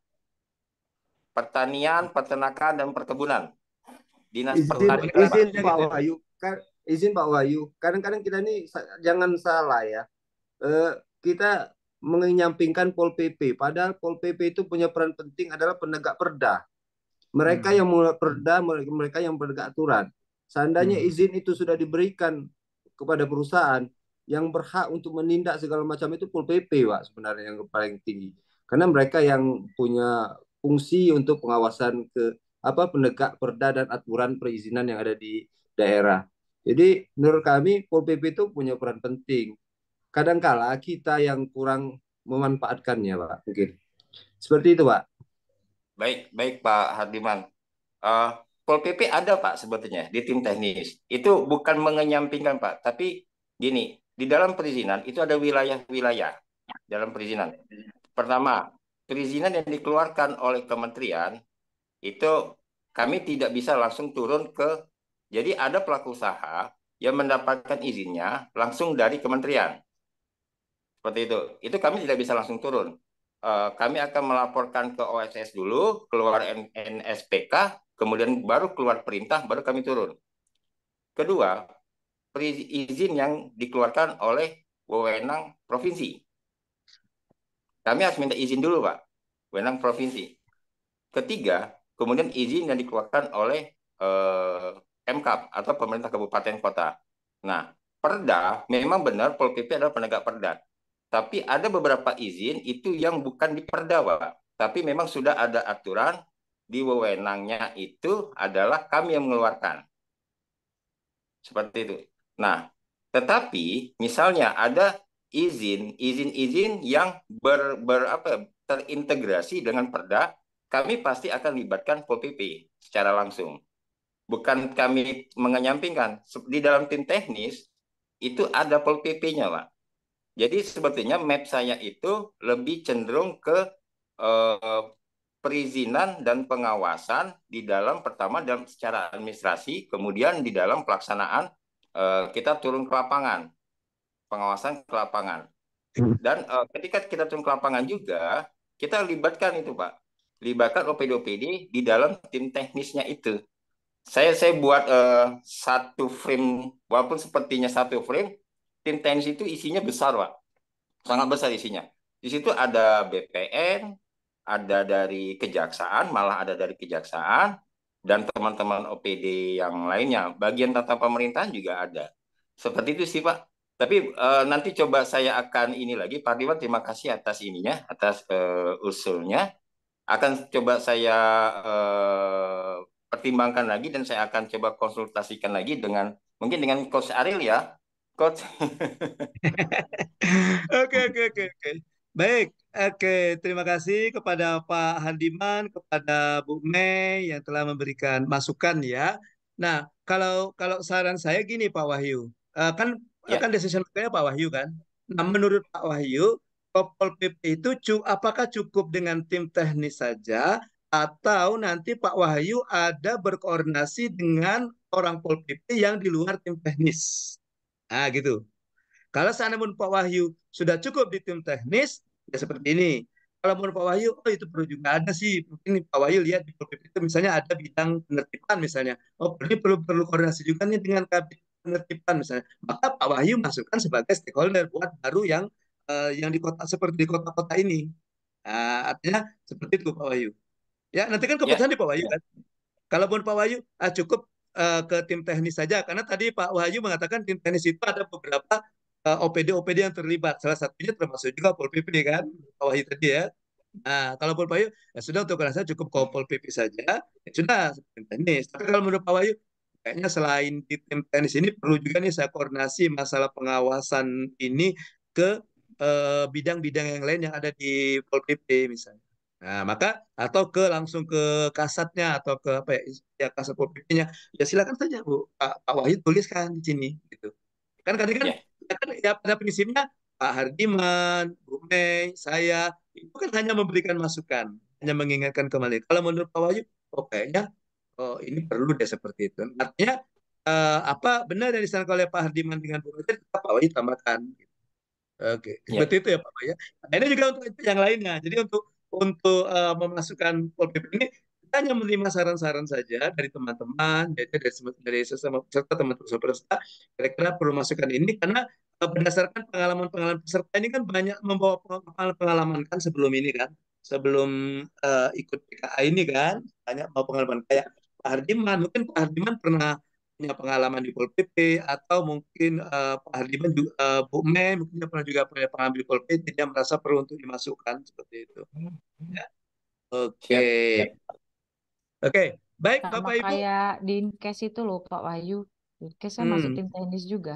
Pertanian, peternakan dan perkebunan. Dinas izin, pertanikan izin Pak, Wahyu, kan, izin Pak Wahyu. Kadang-kadang kita ini jangan salah ya. Eh, kita menyampingkan Pol PP, padahal Pol PP itu punya peran penting adalah penegak perda. Mereka hmm. yang mulai perda, mereka yang penegak aturan. Seandainya hmm. izin itu sudah diberikan kepada perusahaan, yang berhak untuk menindak segala macam itu Pol PP, Pak, sebenarnya yang paling tinggi. Karena mereka yang punya fungsi untuk pengawasan ke apa penegak perda dan aturan perizinan yang ada di daerah. Jadi menurut kami Pol PP itu punya peran penting. Kadangkala kita yang kurang memanfaatkannya, Pak. Mungkin. Seperti itu, Pak. Baik, baik Pak Hardiman. Uh, eh, Pol PP ada Pak sebetulnya di tim teknis. Itu bukan mengenyampingkan Pak, tapi gini, di dalam perizinan itu ada wilayah-wilayah dalam perizinan. Pertama, perizinan yang dikeluarkan oleh kementerian itu kami tidak bisa langsung turun ke jadi ada pelaku usaha yang mendapatkan izinnya langsung dari kementerian. Seperti itu. Itu kami tidak bisa langsung turun. Eh, kami akan melaporkan ke OSS dulu, keluar NSPK, kemudian baru keluar perintah, baru kami turun. Kedua, izin yang dikeluarkan oleh wewenang provinsi. Kami harus minta izin dulu, Pak. Wewenang provinsi. Ketiga, kemudian izin yang dikeluarkan oleh eh, MKAP atau pemerintah kabupaten kota. Nah, perda memang benar Pol PP adalah penegak perda. Tapi ada beberapa izin itu yang bukan di perda, Pak. Tapi memang sudah ada aturan di wewenangnya itu adalah kami yang mengeluarkan. Seperti itu. Nah, tetapi misalnya ada izin, izin-izin yang ber, ber apa terintegrasi dengan Perda, kami pasti akan libatkan Pol PP secara langsung. Bukan kami mengenyampingkan. Di dalam tim teknis itu ada Pol PP-nya, Pak. Jadi sebetulnya map saya itu lebih cenderung ke eh, perizinan dan pengawasan di dalam pertama dalam secara administrasi, kemudian di dalam pelaksanaan Eh, kita turun ke lapangan, pengawasan ke lapangan. Hmm. Dan uh, ketika kita turun ke lapangan juga, kita libatkan itu Pak, libatkan OPD-OPD di dalam tim teknisnya itu. Saya saya buat uh, satu frame, walaupun sepertinya satu frame, tim teknis itu isinya besar Pak, sangat besar isinya. Di situ ada BPN, ada dari kejaksaan, malah ada dari kejaksaan, dan teman-teman OPD yang lainnya. Bagian tata pemerintahan juga ada. Seperti itu sih Pak. Tapi uh, nanti coba saya akan ini lagi. Pak Dewan terima kasih atas ininya, atas uh, usulnya. Akan coba saya uh, pertimbangkan lagi dan saya akan coba konsultasikan lagi dengan mungkin dengan Coach Aril ya, Coach. [laughs] Oke oke oke oke. Baik, Oke, terima kasih kepada Pak Handiman, kepada Bu Mei yang telah memberikan masukan ya. Nah, kalau kalau saran saya gini Pak Wahyu, eh, kan ya. kan decision makernya Pak Wahyu kan. Nah, menurut Pak Wahyu, Kopol PP itu cu apakah cukup dengan tim teknis saja atau nanti Pak Wahyu ada berkoordinasi dengan orang Pol PP yang di luar tim teknis. Nah, gitu. Kalau seandainya Pak Wahyu sudah cukup di tim teknis, ya seperti ini kalau menurut Pak Wahyu, oh itu perlu juga ada sih. Mungkin Pak Wahyu lihat di Polkip itu misalnya ada bidang penertiban misalnya. Oh ini perlu perlu koordinasi juga nih dengan kabinet penertiban misalnya. Maka Pak Wahyu masukkan sebagai stakeholder buat baru yang eh, yang di kota seperti di kota-kota ini. Nah, artinya seperti itu Pak Wahyu. Ya nanti kan ya. keputusan ya. di Pak Wahyu kan. menurut Pak Wahyu ah, cukup eh, ke tim teknis saja karena tadi Pak Wahyu mengatakan tim teknis itu ada beberapa Eh, OPD-OPD yang terlibat. Salah satunya termasuk juga Pol PP kan, bawahi tadi ya. Nah, kalau Pol Payu, ya sudah untuk rasa cukup ke Pol PP saja, ya sudah. Ini. Tapi kalau menurut Pak Wahyu, kayaknya selain di tim tenis ini perlu juga nih saya koordinasi masalah pengawasan ini ke eh, bidang-bidang eh, yang lain yang ada di Pol PP misalnya. Nah, maka atau ke langsung ke kasatnya atau ke apa ya, ya kasat Pol PP-nya, ya silakan saja Bu Pak, Pak Wahyu tuliskan di sini gitu. Kan kadang kan ya kan ya pada prinsipnya Pak Hardiman, Bu Mei, saya itu kan hanya memberikan masukan, hanya mengingatkan kembali. Kalau menurut Pak Wahyu, oh ya, oh, ini perlu deh seperti itu. Artinya eh, apa benar yang disampaikan oleh Pak Hardiman dengan Bu Mei, Pak Wahyu tambahkan. Oke, okay. Ya. itu ya Pak Wahyu. Nah, ini juga untuk yang lainnya. Jadi untuk untuk uh, memasukkan Pol PP ini hanya menerima saran-saran saja dari teman-teman, yaitu dari, dari sesama peserta, teman-teman peserta, kira-kira perlu masukan ini karena eh, berdasarkan pengalaman-pengalaman peserta ini kan banyak membawa pengalaman pengalaman kan sebelum ini kan, sebelum uh, ikut PKA ini kan banyak membawa pengalaman kayak Pak Hardiman, mungkin Pak Hardiman pernah punya pengalaman di Pol PP atau mungkin uh, Pak Hardiman juga uh, Bu Mei mungkin dia pernah juga punya pengalaman di Pol PP, dia merasa perlu untuk dimasukkan seperti itu. Hmm, hmm. Ya. Oke. Okay. Oke, baik Sama Bapak Ibu. kayak di Inkes itu loh Pak Wayu. Inkes saya hmm. masuk tim teknis juga.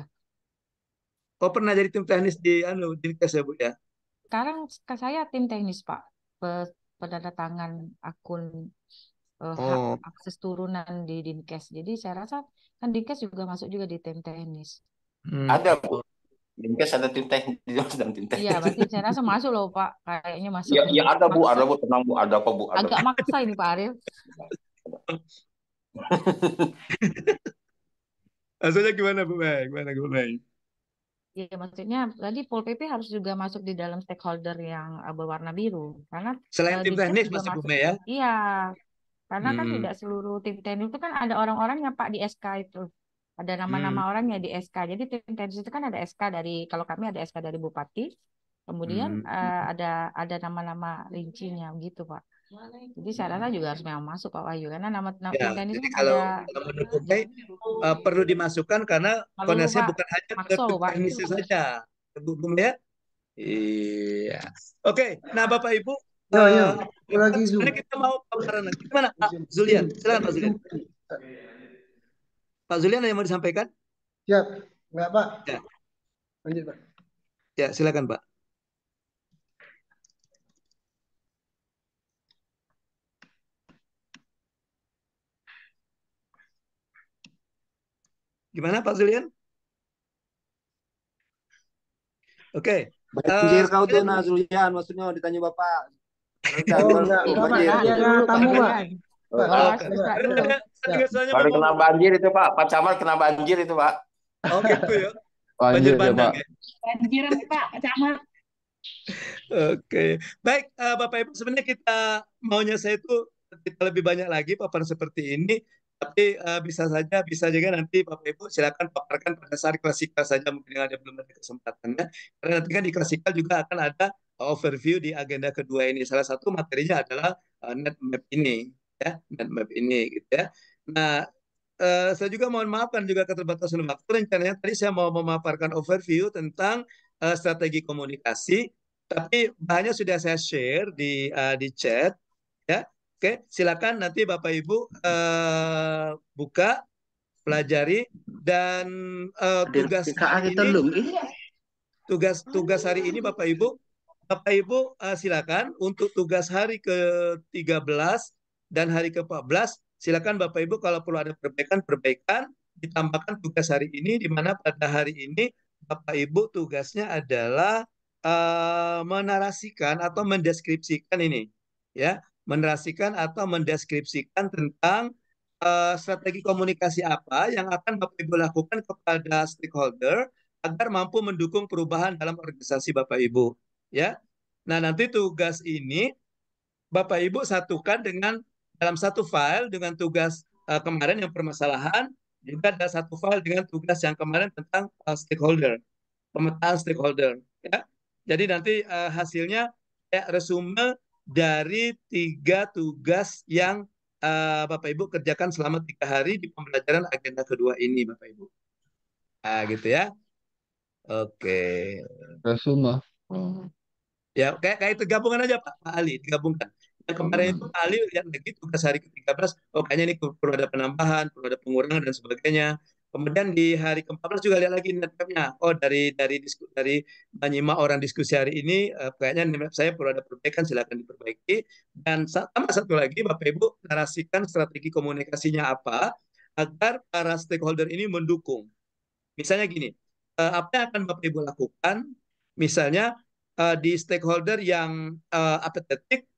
Oh pernah jadi tim teknis di anu di Inkes ya Bu ya? Sekarang saya tim teknis Pak. Pada tangan akun eh, oh. hak akses turunan di Dinkes. Jadi saya rasa kan Dinkes juga masuk juga di tim teknis. Hmm. Ada Bu, Dinkes kan ada tim teknis, [laughs] sedang tim teknis. Iya, berarti saya rasa masuk loh Pak, kayaknya masuk. Iya, ya, ada Bu, ada Bu, tenang Bu, ada apa Bu. Ada. Agak maksa ini Pak Ariel. [laughs] Asalnya gimana Bu Mei? Gimana Bu Mei? Iya, maksudnya tadi Pol PP harus juga masuk di dalam stakeholder yang berwarna biru karena selain eh, tim teknis masih Bu Mei ya? Iya, karena kan hmm. kan tidak seluruh tim teknis itu kan ada orang-orang yang Pak di SK itu ada nama-nama hmm. orangnya di SK. Jadi tim teknis itu kan ada SK dari kalau kami ada SK dari bupati, kemudian hmm. uh, ada ada nama-nama rincinya gitu pak. Jadi saya rasa juga harus memang masuk Pak Wahyu karena nama nama ya, teknis itu kan kalau, ada... kalau menurut saya uh, perlu dimasukkan karena koneksi bukan hanya ke teknisi saja. Bung ya? Iya. Oke, okay. nah Bapak Ibu Ya, uh, ya. Eh, lagi Zoom. Karena kita mau paparan. Gimana? Ah, Zulian, silakan Pak Zulian. Pak Zulian ada yang mau disampaikan? Siap, ya, enggak Pak. Ya. Lanjut Pak. Ya, silakan Pak. Gimana Pak Zulian? Oke. Okay. Banjir uh, kau tuh pak Zulian, maksudnya ditanya Bapak. Oh, [laughs] enggak, enggak, enggak, enggak, enggak, enggak, enggak, enggak, enggak, enggak, enggak, Kan ya. biasanya baru kena banjir itu Pak. Pak Camat kena banjir itu Pak. Oh gitu ya. [laughs] Banjir, banjir ya. ya. Banjir Pak Camat. Oke, baik uh, Bapak Ibu sebenarnya kita maunya saya itu kita lebih banyak lagi paparan seperti ini, tapi uh, bisa saja bisa juga nanti Bapak Ibu silakan paparkan pada saat klasikal saja mungkin ada belum ada kesempatannya, karena nanti kan di klasikal juga akan ada overview di agenda kedua ini. Salah satu materinya adalah uh, net map ini, ya net map ini gitu ya. Nah, eh, saya juga mohon maafkan juga keterbatasan waktu. Rencananya tadi saya mau memaparkan overview tentang eh, strategi komunikasi, tapi banyak sudah saya share di uh, di chat, ya. Oke, silakan nanti Bapak Ibu uh, buka, pelajari dan uh, tugas hari ini tugas tugas hari ini Bapak Ibu, Bapak Ibu uh, silakan untuk tugas hari ke-13 dan hari ke-14 silakan Bapak Ibu kalau perlu ada perbaikan-perbaikan ditambahkan tugas hari ini di mana pada hari ini Bapak Ibu tugasnya adalah uh, menarasikan atau mendeskripsikan ini ya menarasikan atau mendeskripsikan tentang uh, strategi komunikasi apa yang akan Bapak Ibu lakukan kepada stakeholder agar mampu mendukung perubahan dalam organisasi Bapak Ibu ya nah nanti tugas ini Bapak Ibu satukan dengan dalam satu file dengan tugas uh, kemarin yang permasalahan juga ada satu file dengan tugas yang kemarin tentang uh, stakeholder pemetaan stakeholder ya jadi nanti uh, hasilnya ya, resume dari tiga tugas yang uh, Bapak Ibu kerjakan selama tiga hari di pembelajaran agenda kedua ini Bapak Ibu ah gitu ya oke okay. resume hmm. ya kayak kayak itu gabungan aja Pak Pak Ali digabungkan yang nah, kemarin itu Ali yang begitu tugas hari ke-13, oh kayaknya ini perlu ada penambahan, perlu ada pengurangan dan sebagainya. Kemudian di hari ke-14 juga lihat lagi netmapnya. Oh dari dari disku, dari menyimak orang diskusi hari ini, eh, kayaknya netmap saya perlu ada perbaikan, silakan diperbaiki. Dan sama satu lagi, Bapak Ibu narasikan strategi komunikasinya apa agar para stakeholder ini mendukung. Misalnya gini, eh, apa yang akan Bapak Ibu lakukan? Misalnya eh, di stakeholder yang apetetik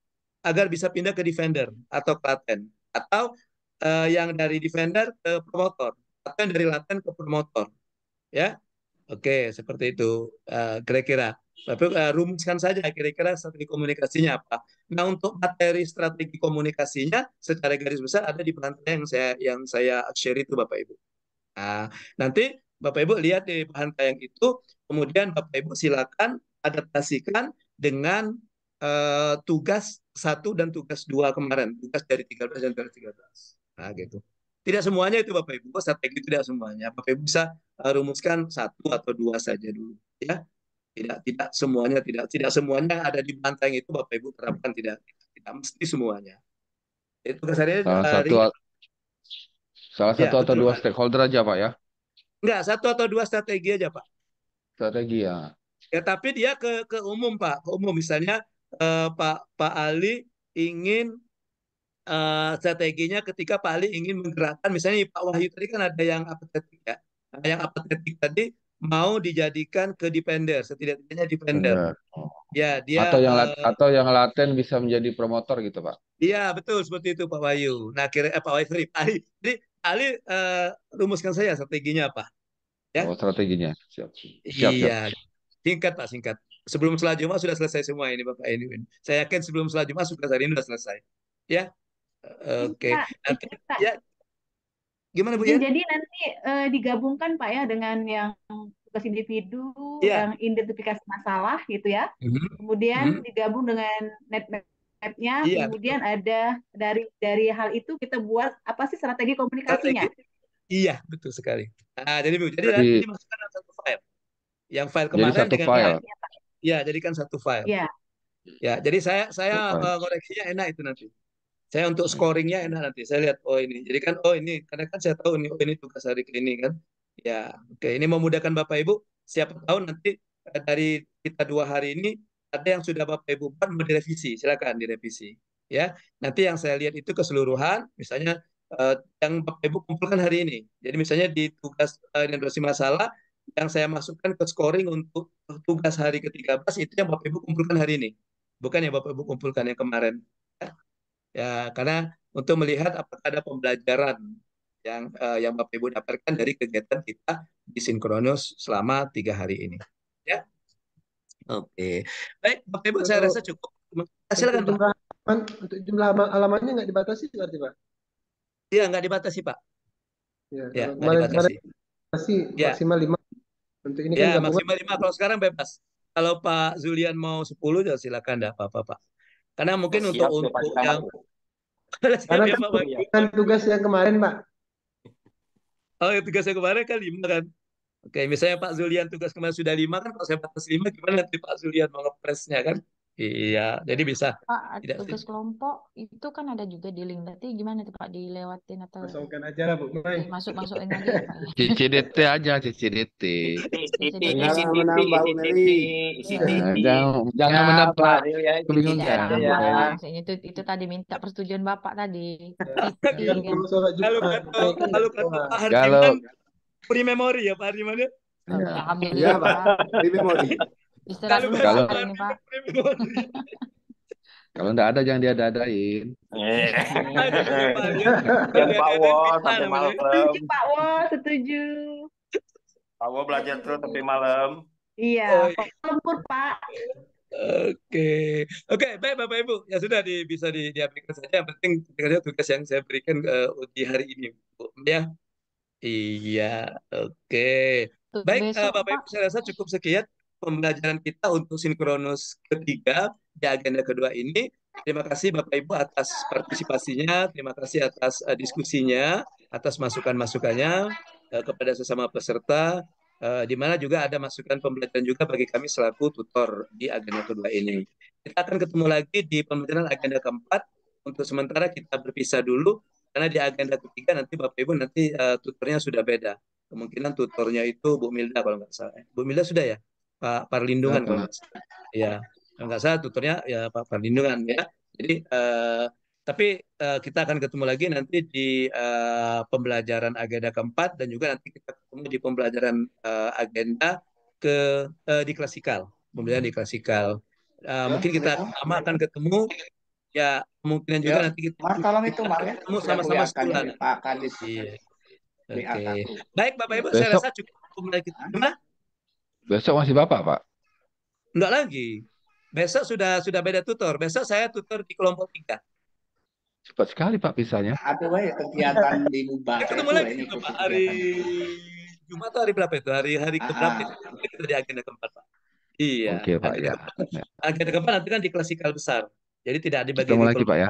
agar bisa pindah ke defender atau ke Laten atau uh, yang dari defender ke promotor atau yang dari Laten ke promotor ya oke seperti itu kira eh, kira-kira tapi uh, rumuskan saja kira-kira strategi komunikasinya apa. Nah untuk materi strategi komunikasinya secara garis besar ada di bahan yang saya yang saya share itu Bapak Ibu. Nah, nanti Bapak Ibu lihat di bahan tayang itu, kemudian Bapak Ibu silakan adaptasikan dengan uh, tugas satu dan tugas dua kemarin, tugas dari 13 dan dari 13. Nah, gitu. Tidak semuanya itu Bapak Ibu, strategi tidak semuanya. Bapak Ibu bisa uh, rumuskan satu atau dua saja dulu, ya. Tidak tidak semuanya tidak tidak semuanya ada di banteng itu Bapak Ibu terapkan tidak tidak, tidak mesti semuanya. Itu kesannya saya salah dari, eh, satu salah ya, satu ya, atau dua stakeholder aja, Pak ya. Enggak, satu atau dua strategi aja, Pak. Strategi ya. Ya, tapi dia ke ke umum, Pak. Ke umum misalnya uh, Pak Pak Ali ingin uh, strateginya ketika Pak Ali ingin menggerakkan misalnya Pak Wahyu tadi kan ada yang apatetik ya yang apatetik tadi mau dijadikan ke defender setidaknya defender oh. Benar. ya dia atau yang uh, atau yang laten bisa menjadi promotor gitu Pak iya betul seperti itu Pak Wahyu nah kira eh, Pak Wahyu Pak Ali jadi Ali uh, rumuskan saya strateginya apa ya oh, strateginya siap siap, iya. siap. iya singkat Pak singkat sebelum sholat Jumat sudah selesai semua ini Bapak ini. Saya yakin sebelum sholat Jumat sudah hari ini sudah selesai. Ya. Eh, oke. Okay. ya gimana Bu ya? Jadi nanti uh, digabungkan Pak ya dengan yang tugas individu, ya. yang identifikasi masalah gitu ya. Mm-hmm. Kemudian mm-hmm. digabung dengan net netnya, ya, kemudian betul. ada dari dari hal itu kita buat apa sih strategi komunikasinya? Strategi. Iya, betul sekali. Nah, jadi Bu, jadi, jadi nanti dimasukkan dalam satu file. Yang file kemarin jadi satu dengan file. Yang Ya, jadikan satu file. Ya. Ya, jadi saya saya uh, koreksinya enak itu nanti. Saya untuk hmm. scoringnya enak nanti. Saya lihat oh ini. Jadi kan oh ini karena kan saya tahu ini oh ini tugas hari ini kan. Ya, oke. Ini memudahkan Bapak Ibu. Siapa tahu nanti eh, dari kita dua hari ini ada yang sudah Bapak Ibu buat mau direvisi. Silakan direvisi. Ya, nanti yang saya lihat itu keseluruhan. Misalnya uh, yang Bapak Ibu kumpulkan hari ini. Jadi misalnya di tugas uh, identifikasi masalah yang saya masukkan ke scoring untuk tugas hari ke-13 itu yang Bapak Ibu kumpulkan hari ini. Bukan yang Bapak Ibu kumpulkan yang kemarin. Ya, karena untuk melihat apakah ada pembelajaran yang uh, yang Bapak Ibu dapatkan dari kegiatan kita di Sinkronus selama tiga hari ini. Ya. Oke. Okay. Baik, Bapak Ibu untuk, saya rasa cukup. Silakan untuk jumlah, Untuk jumlah alamannya nggak dibatasi berarti, Pak? Iya, nggak dibatasi, Pak. Iya, ya, ya kemarin, dibatasi. Masih ya. maksimal lima untuk ini kan ya, kan maksimal lima. Kalau sekarang bebas. Kalau Pak Zulian mau sepuluh, ya silakan dah apa-apa Pak. Karena mungkin Siap, untuk untuk yang [laughs] karena kan, Pak, kan tugas yang kemarin Pak. Oh, ya, tugas yang kemarin kan lima kan. Oke, misalnya Pak Zulian tugas kemarin sudah lima kan, kalau saya batas lima gimana nanti Pak Zulian mau ngepresnya kan? Iya, jadi bisa Pak, tidak tugas kelompok itu kan ada juga di link. Berarti gimana tuh Pak dilewatin atau masukkan aja lah Bu Masuk masukin ya? aja eh, Pak. CCDT aja CCDT. Jangan menambah Jangan menambah kebingungan. Ya. itu itu tadi minta persetujuan Bapak tadi. Kan. Kalau kalau kalau Hari kan memory ya Pak Hardiman ya? Ya, Pak. Hari Memori. Istirahat kalau ini, Pak. [laughs] Kalau enggak ada jangan diadadain. Yang eh. Pak Wo sampai malam. Setuju Pak Wo, setuju. Pak Wo belajar terus sampai malam. Iya, oh, iya. lembur Pak. Oke, oke, baik Bapak Ibu, ya sudah di, bisa di, diaplikasikan saja. Yang penting kerja tugas yang saya berikan uh, di hari ini, Bu. Ya, iya, oke. Baik, uh, Bapak Ibu, saya rasa cukup sekian pembelajaran kita untuk sinkronus ketiga di agenda kedua ini. Terima kasih Bapak Ibu atas partisipasinya, terima kasih atas uh, diskusinya, atas masukan-masukannya uh, kepada sesama peserta. Uh, di mana juga ada masukan pembelajaran juga bagi kami selaku tutor di agenda kedua ini. Kita akan ketemu lagi di pembelajaran agenda keempat. Untuk sementara kita berpisah dulu karena di agenda ketiga nanti Bapak Ibu nanti uh, tutornya sudah beda. Kemungkinan tutornya itu Bu Milda kalau nggak salah. Bu Milda sudah ya? Pak perlindungan kalau Ya, enggak nggak iya. salah tutornya ya Pak perlindungan ya. Jadi eh, tapi eh, kita akan ketemu lagi nanti di eh, pembelajaran agenda keempat dan juga nanti kita ketemu di pembelajaran eh, agenda ke eh, di klasikal, pembelajaran di klasikal. Eh, ya, mungkin kita ya. sama akan ketemu ya kemungkinan ya. juga nanti kita Mar, tolong itu Mar ya. ketemu sama-sama sekolah. Pak Kadis. Iya. Oke. Okay. Baik Bapak Ibu, saya rasa cukup mulai kita. Gimana? Besok masih Bapak, Pak? Enggak lagi. Besok sudah sudah beda tutor. Besok saya tutor di kelompok tiga. Cepat sekali Pak pisahnya. Ada ya kegiatan di Mubah. Kita ketemu lagi itu, Pak. Hari Jumat atau hari berapa itu? Hari hari ah. berapa? itu? Itu di agenda keempat Pak. Iya. Oke okay, Pak ya. Agenda keempat nanti kan di klasikal besar. Jadi tidak ada dibagi. Ketemu lagi Pak ya.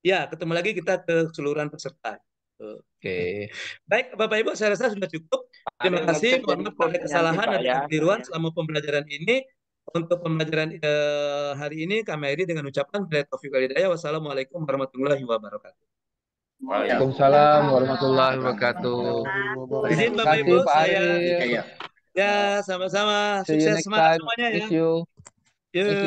Ya ketemu lagi kita ke keseluruhan peserta. Oke. Baik, Bapak Ibu, saya rasa sudah cukup. Terima kasih. Mohon maaf ada kesalahan atau kekeliruan selama pembelajaran ini. Untuk pembelajaran eh, hari ini kami akhiri dengan ucapan bila taufiq hidayah. Wassalamualaikum warahmatullahi wabarakatuh. Waalaikumsalam warahmatullahi wabarakatuh. Izin Bapak Ibu saya. Iya, iya. Ya, sama-sama. Sukses semangat semuanya ya. Thank you.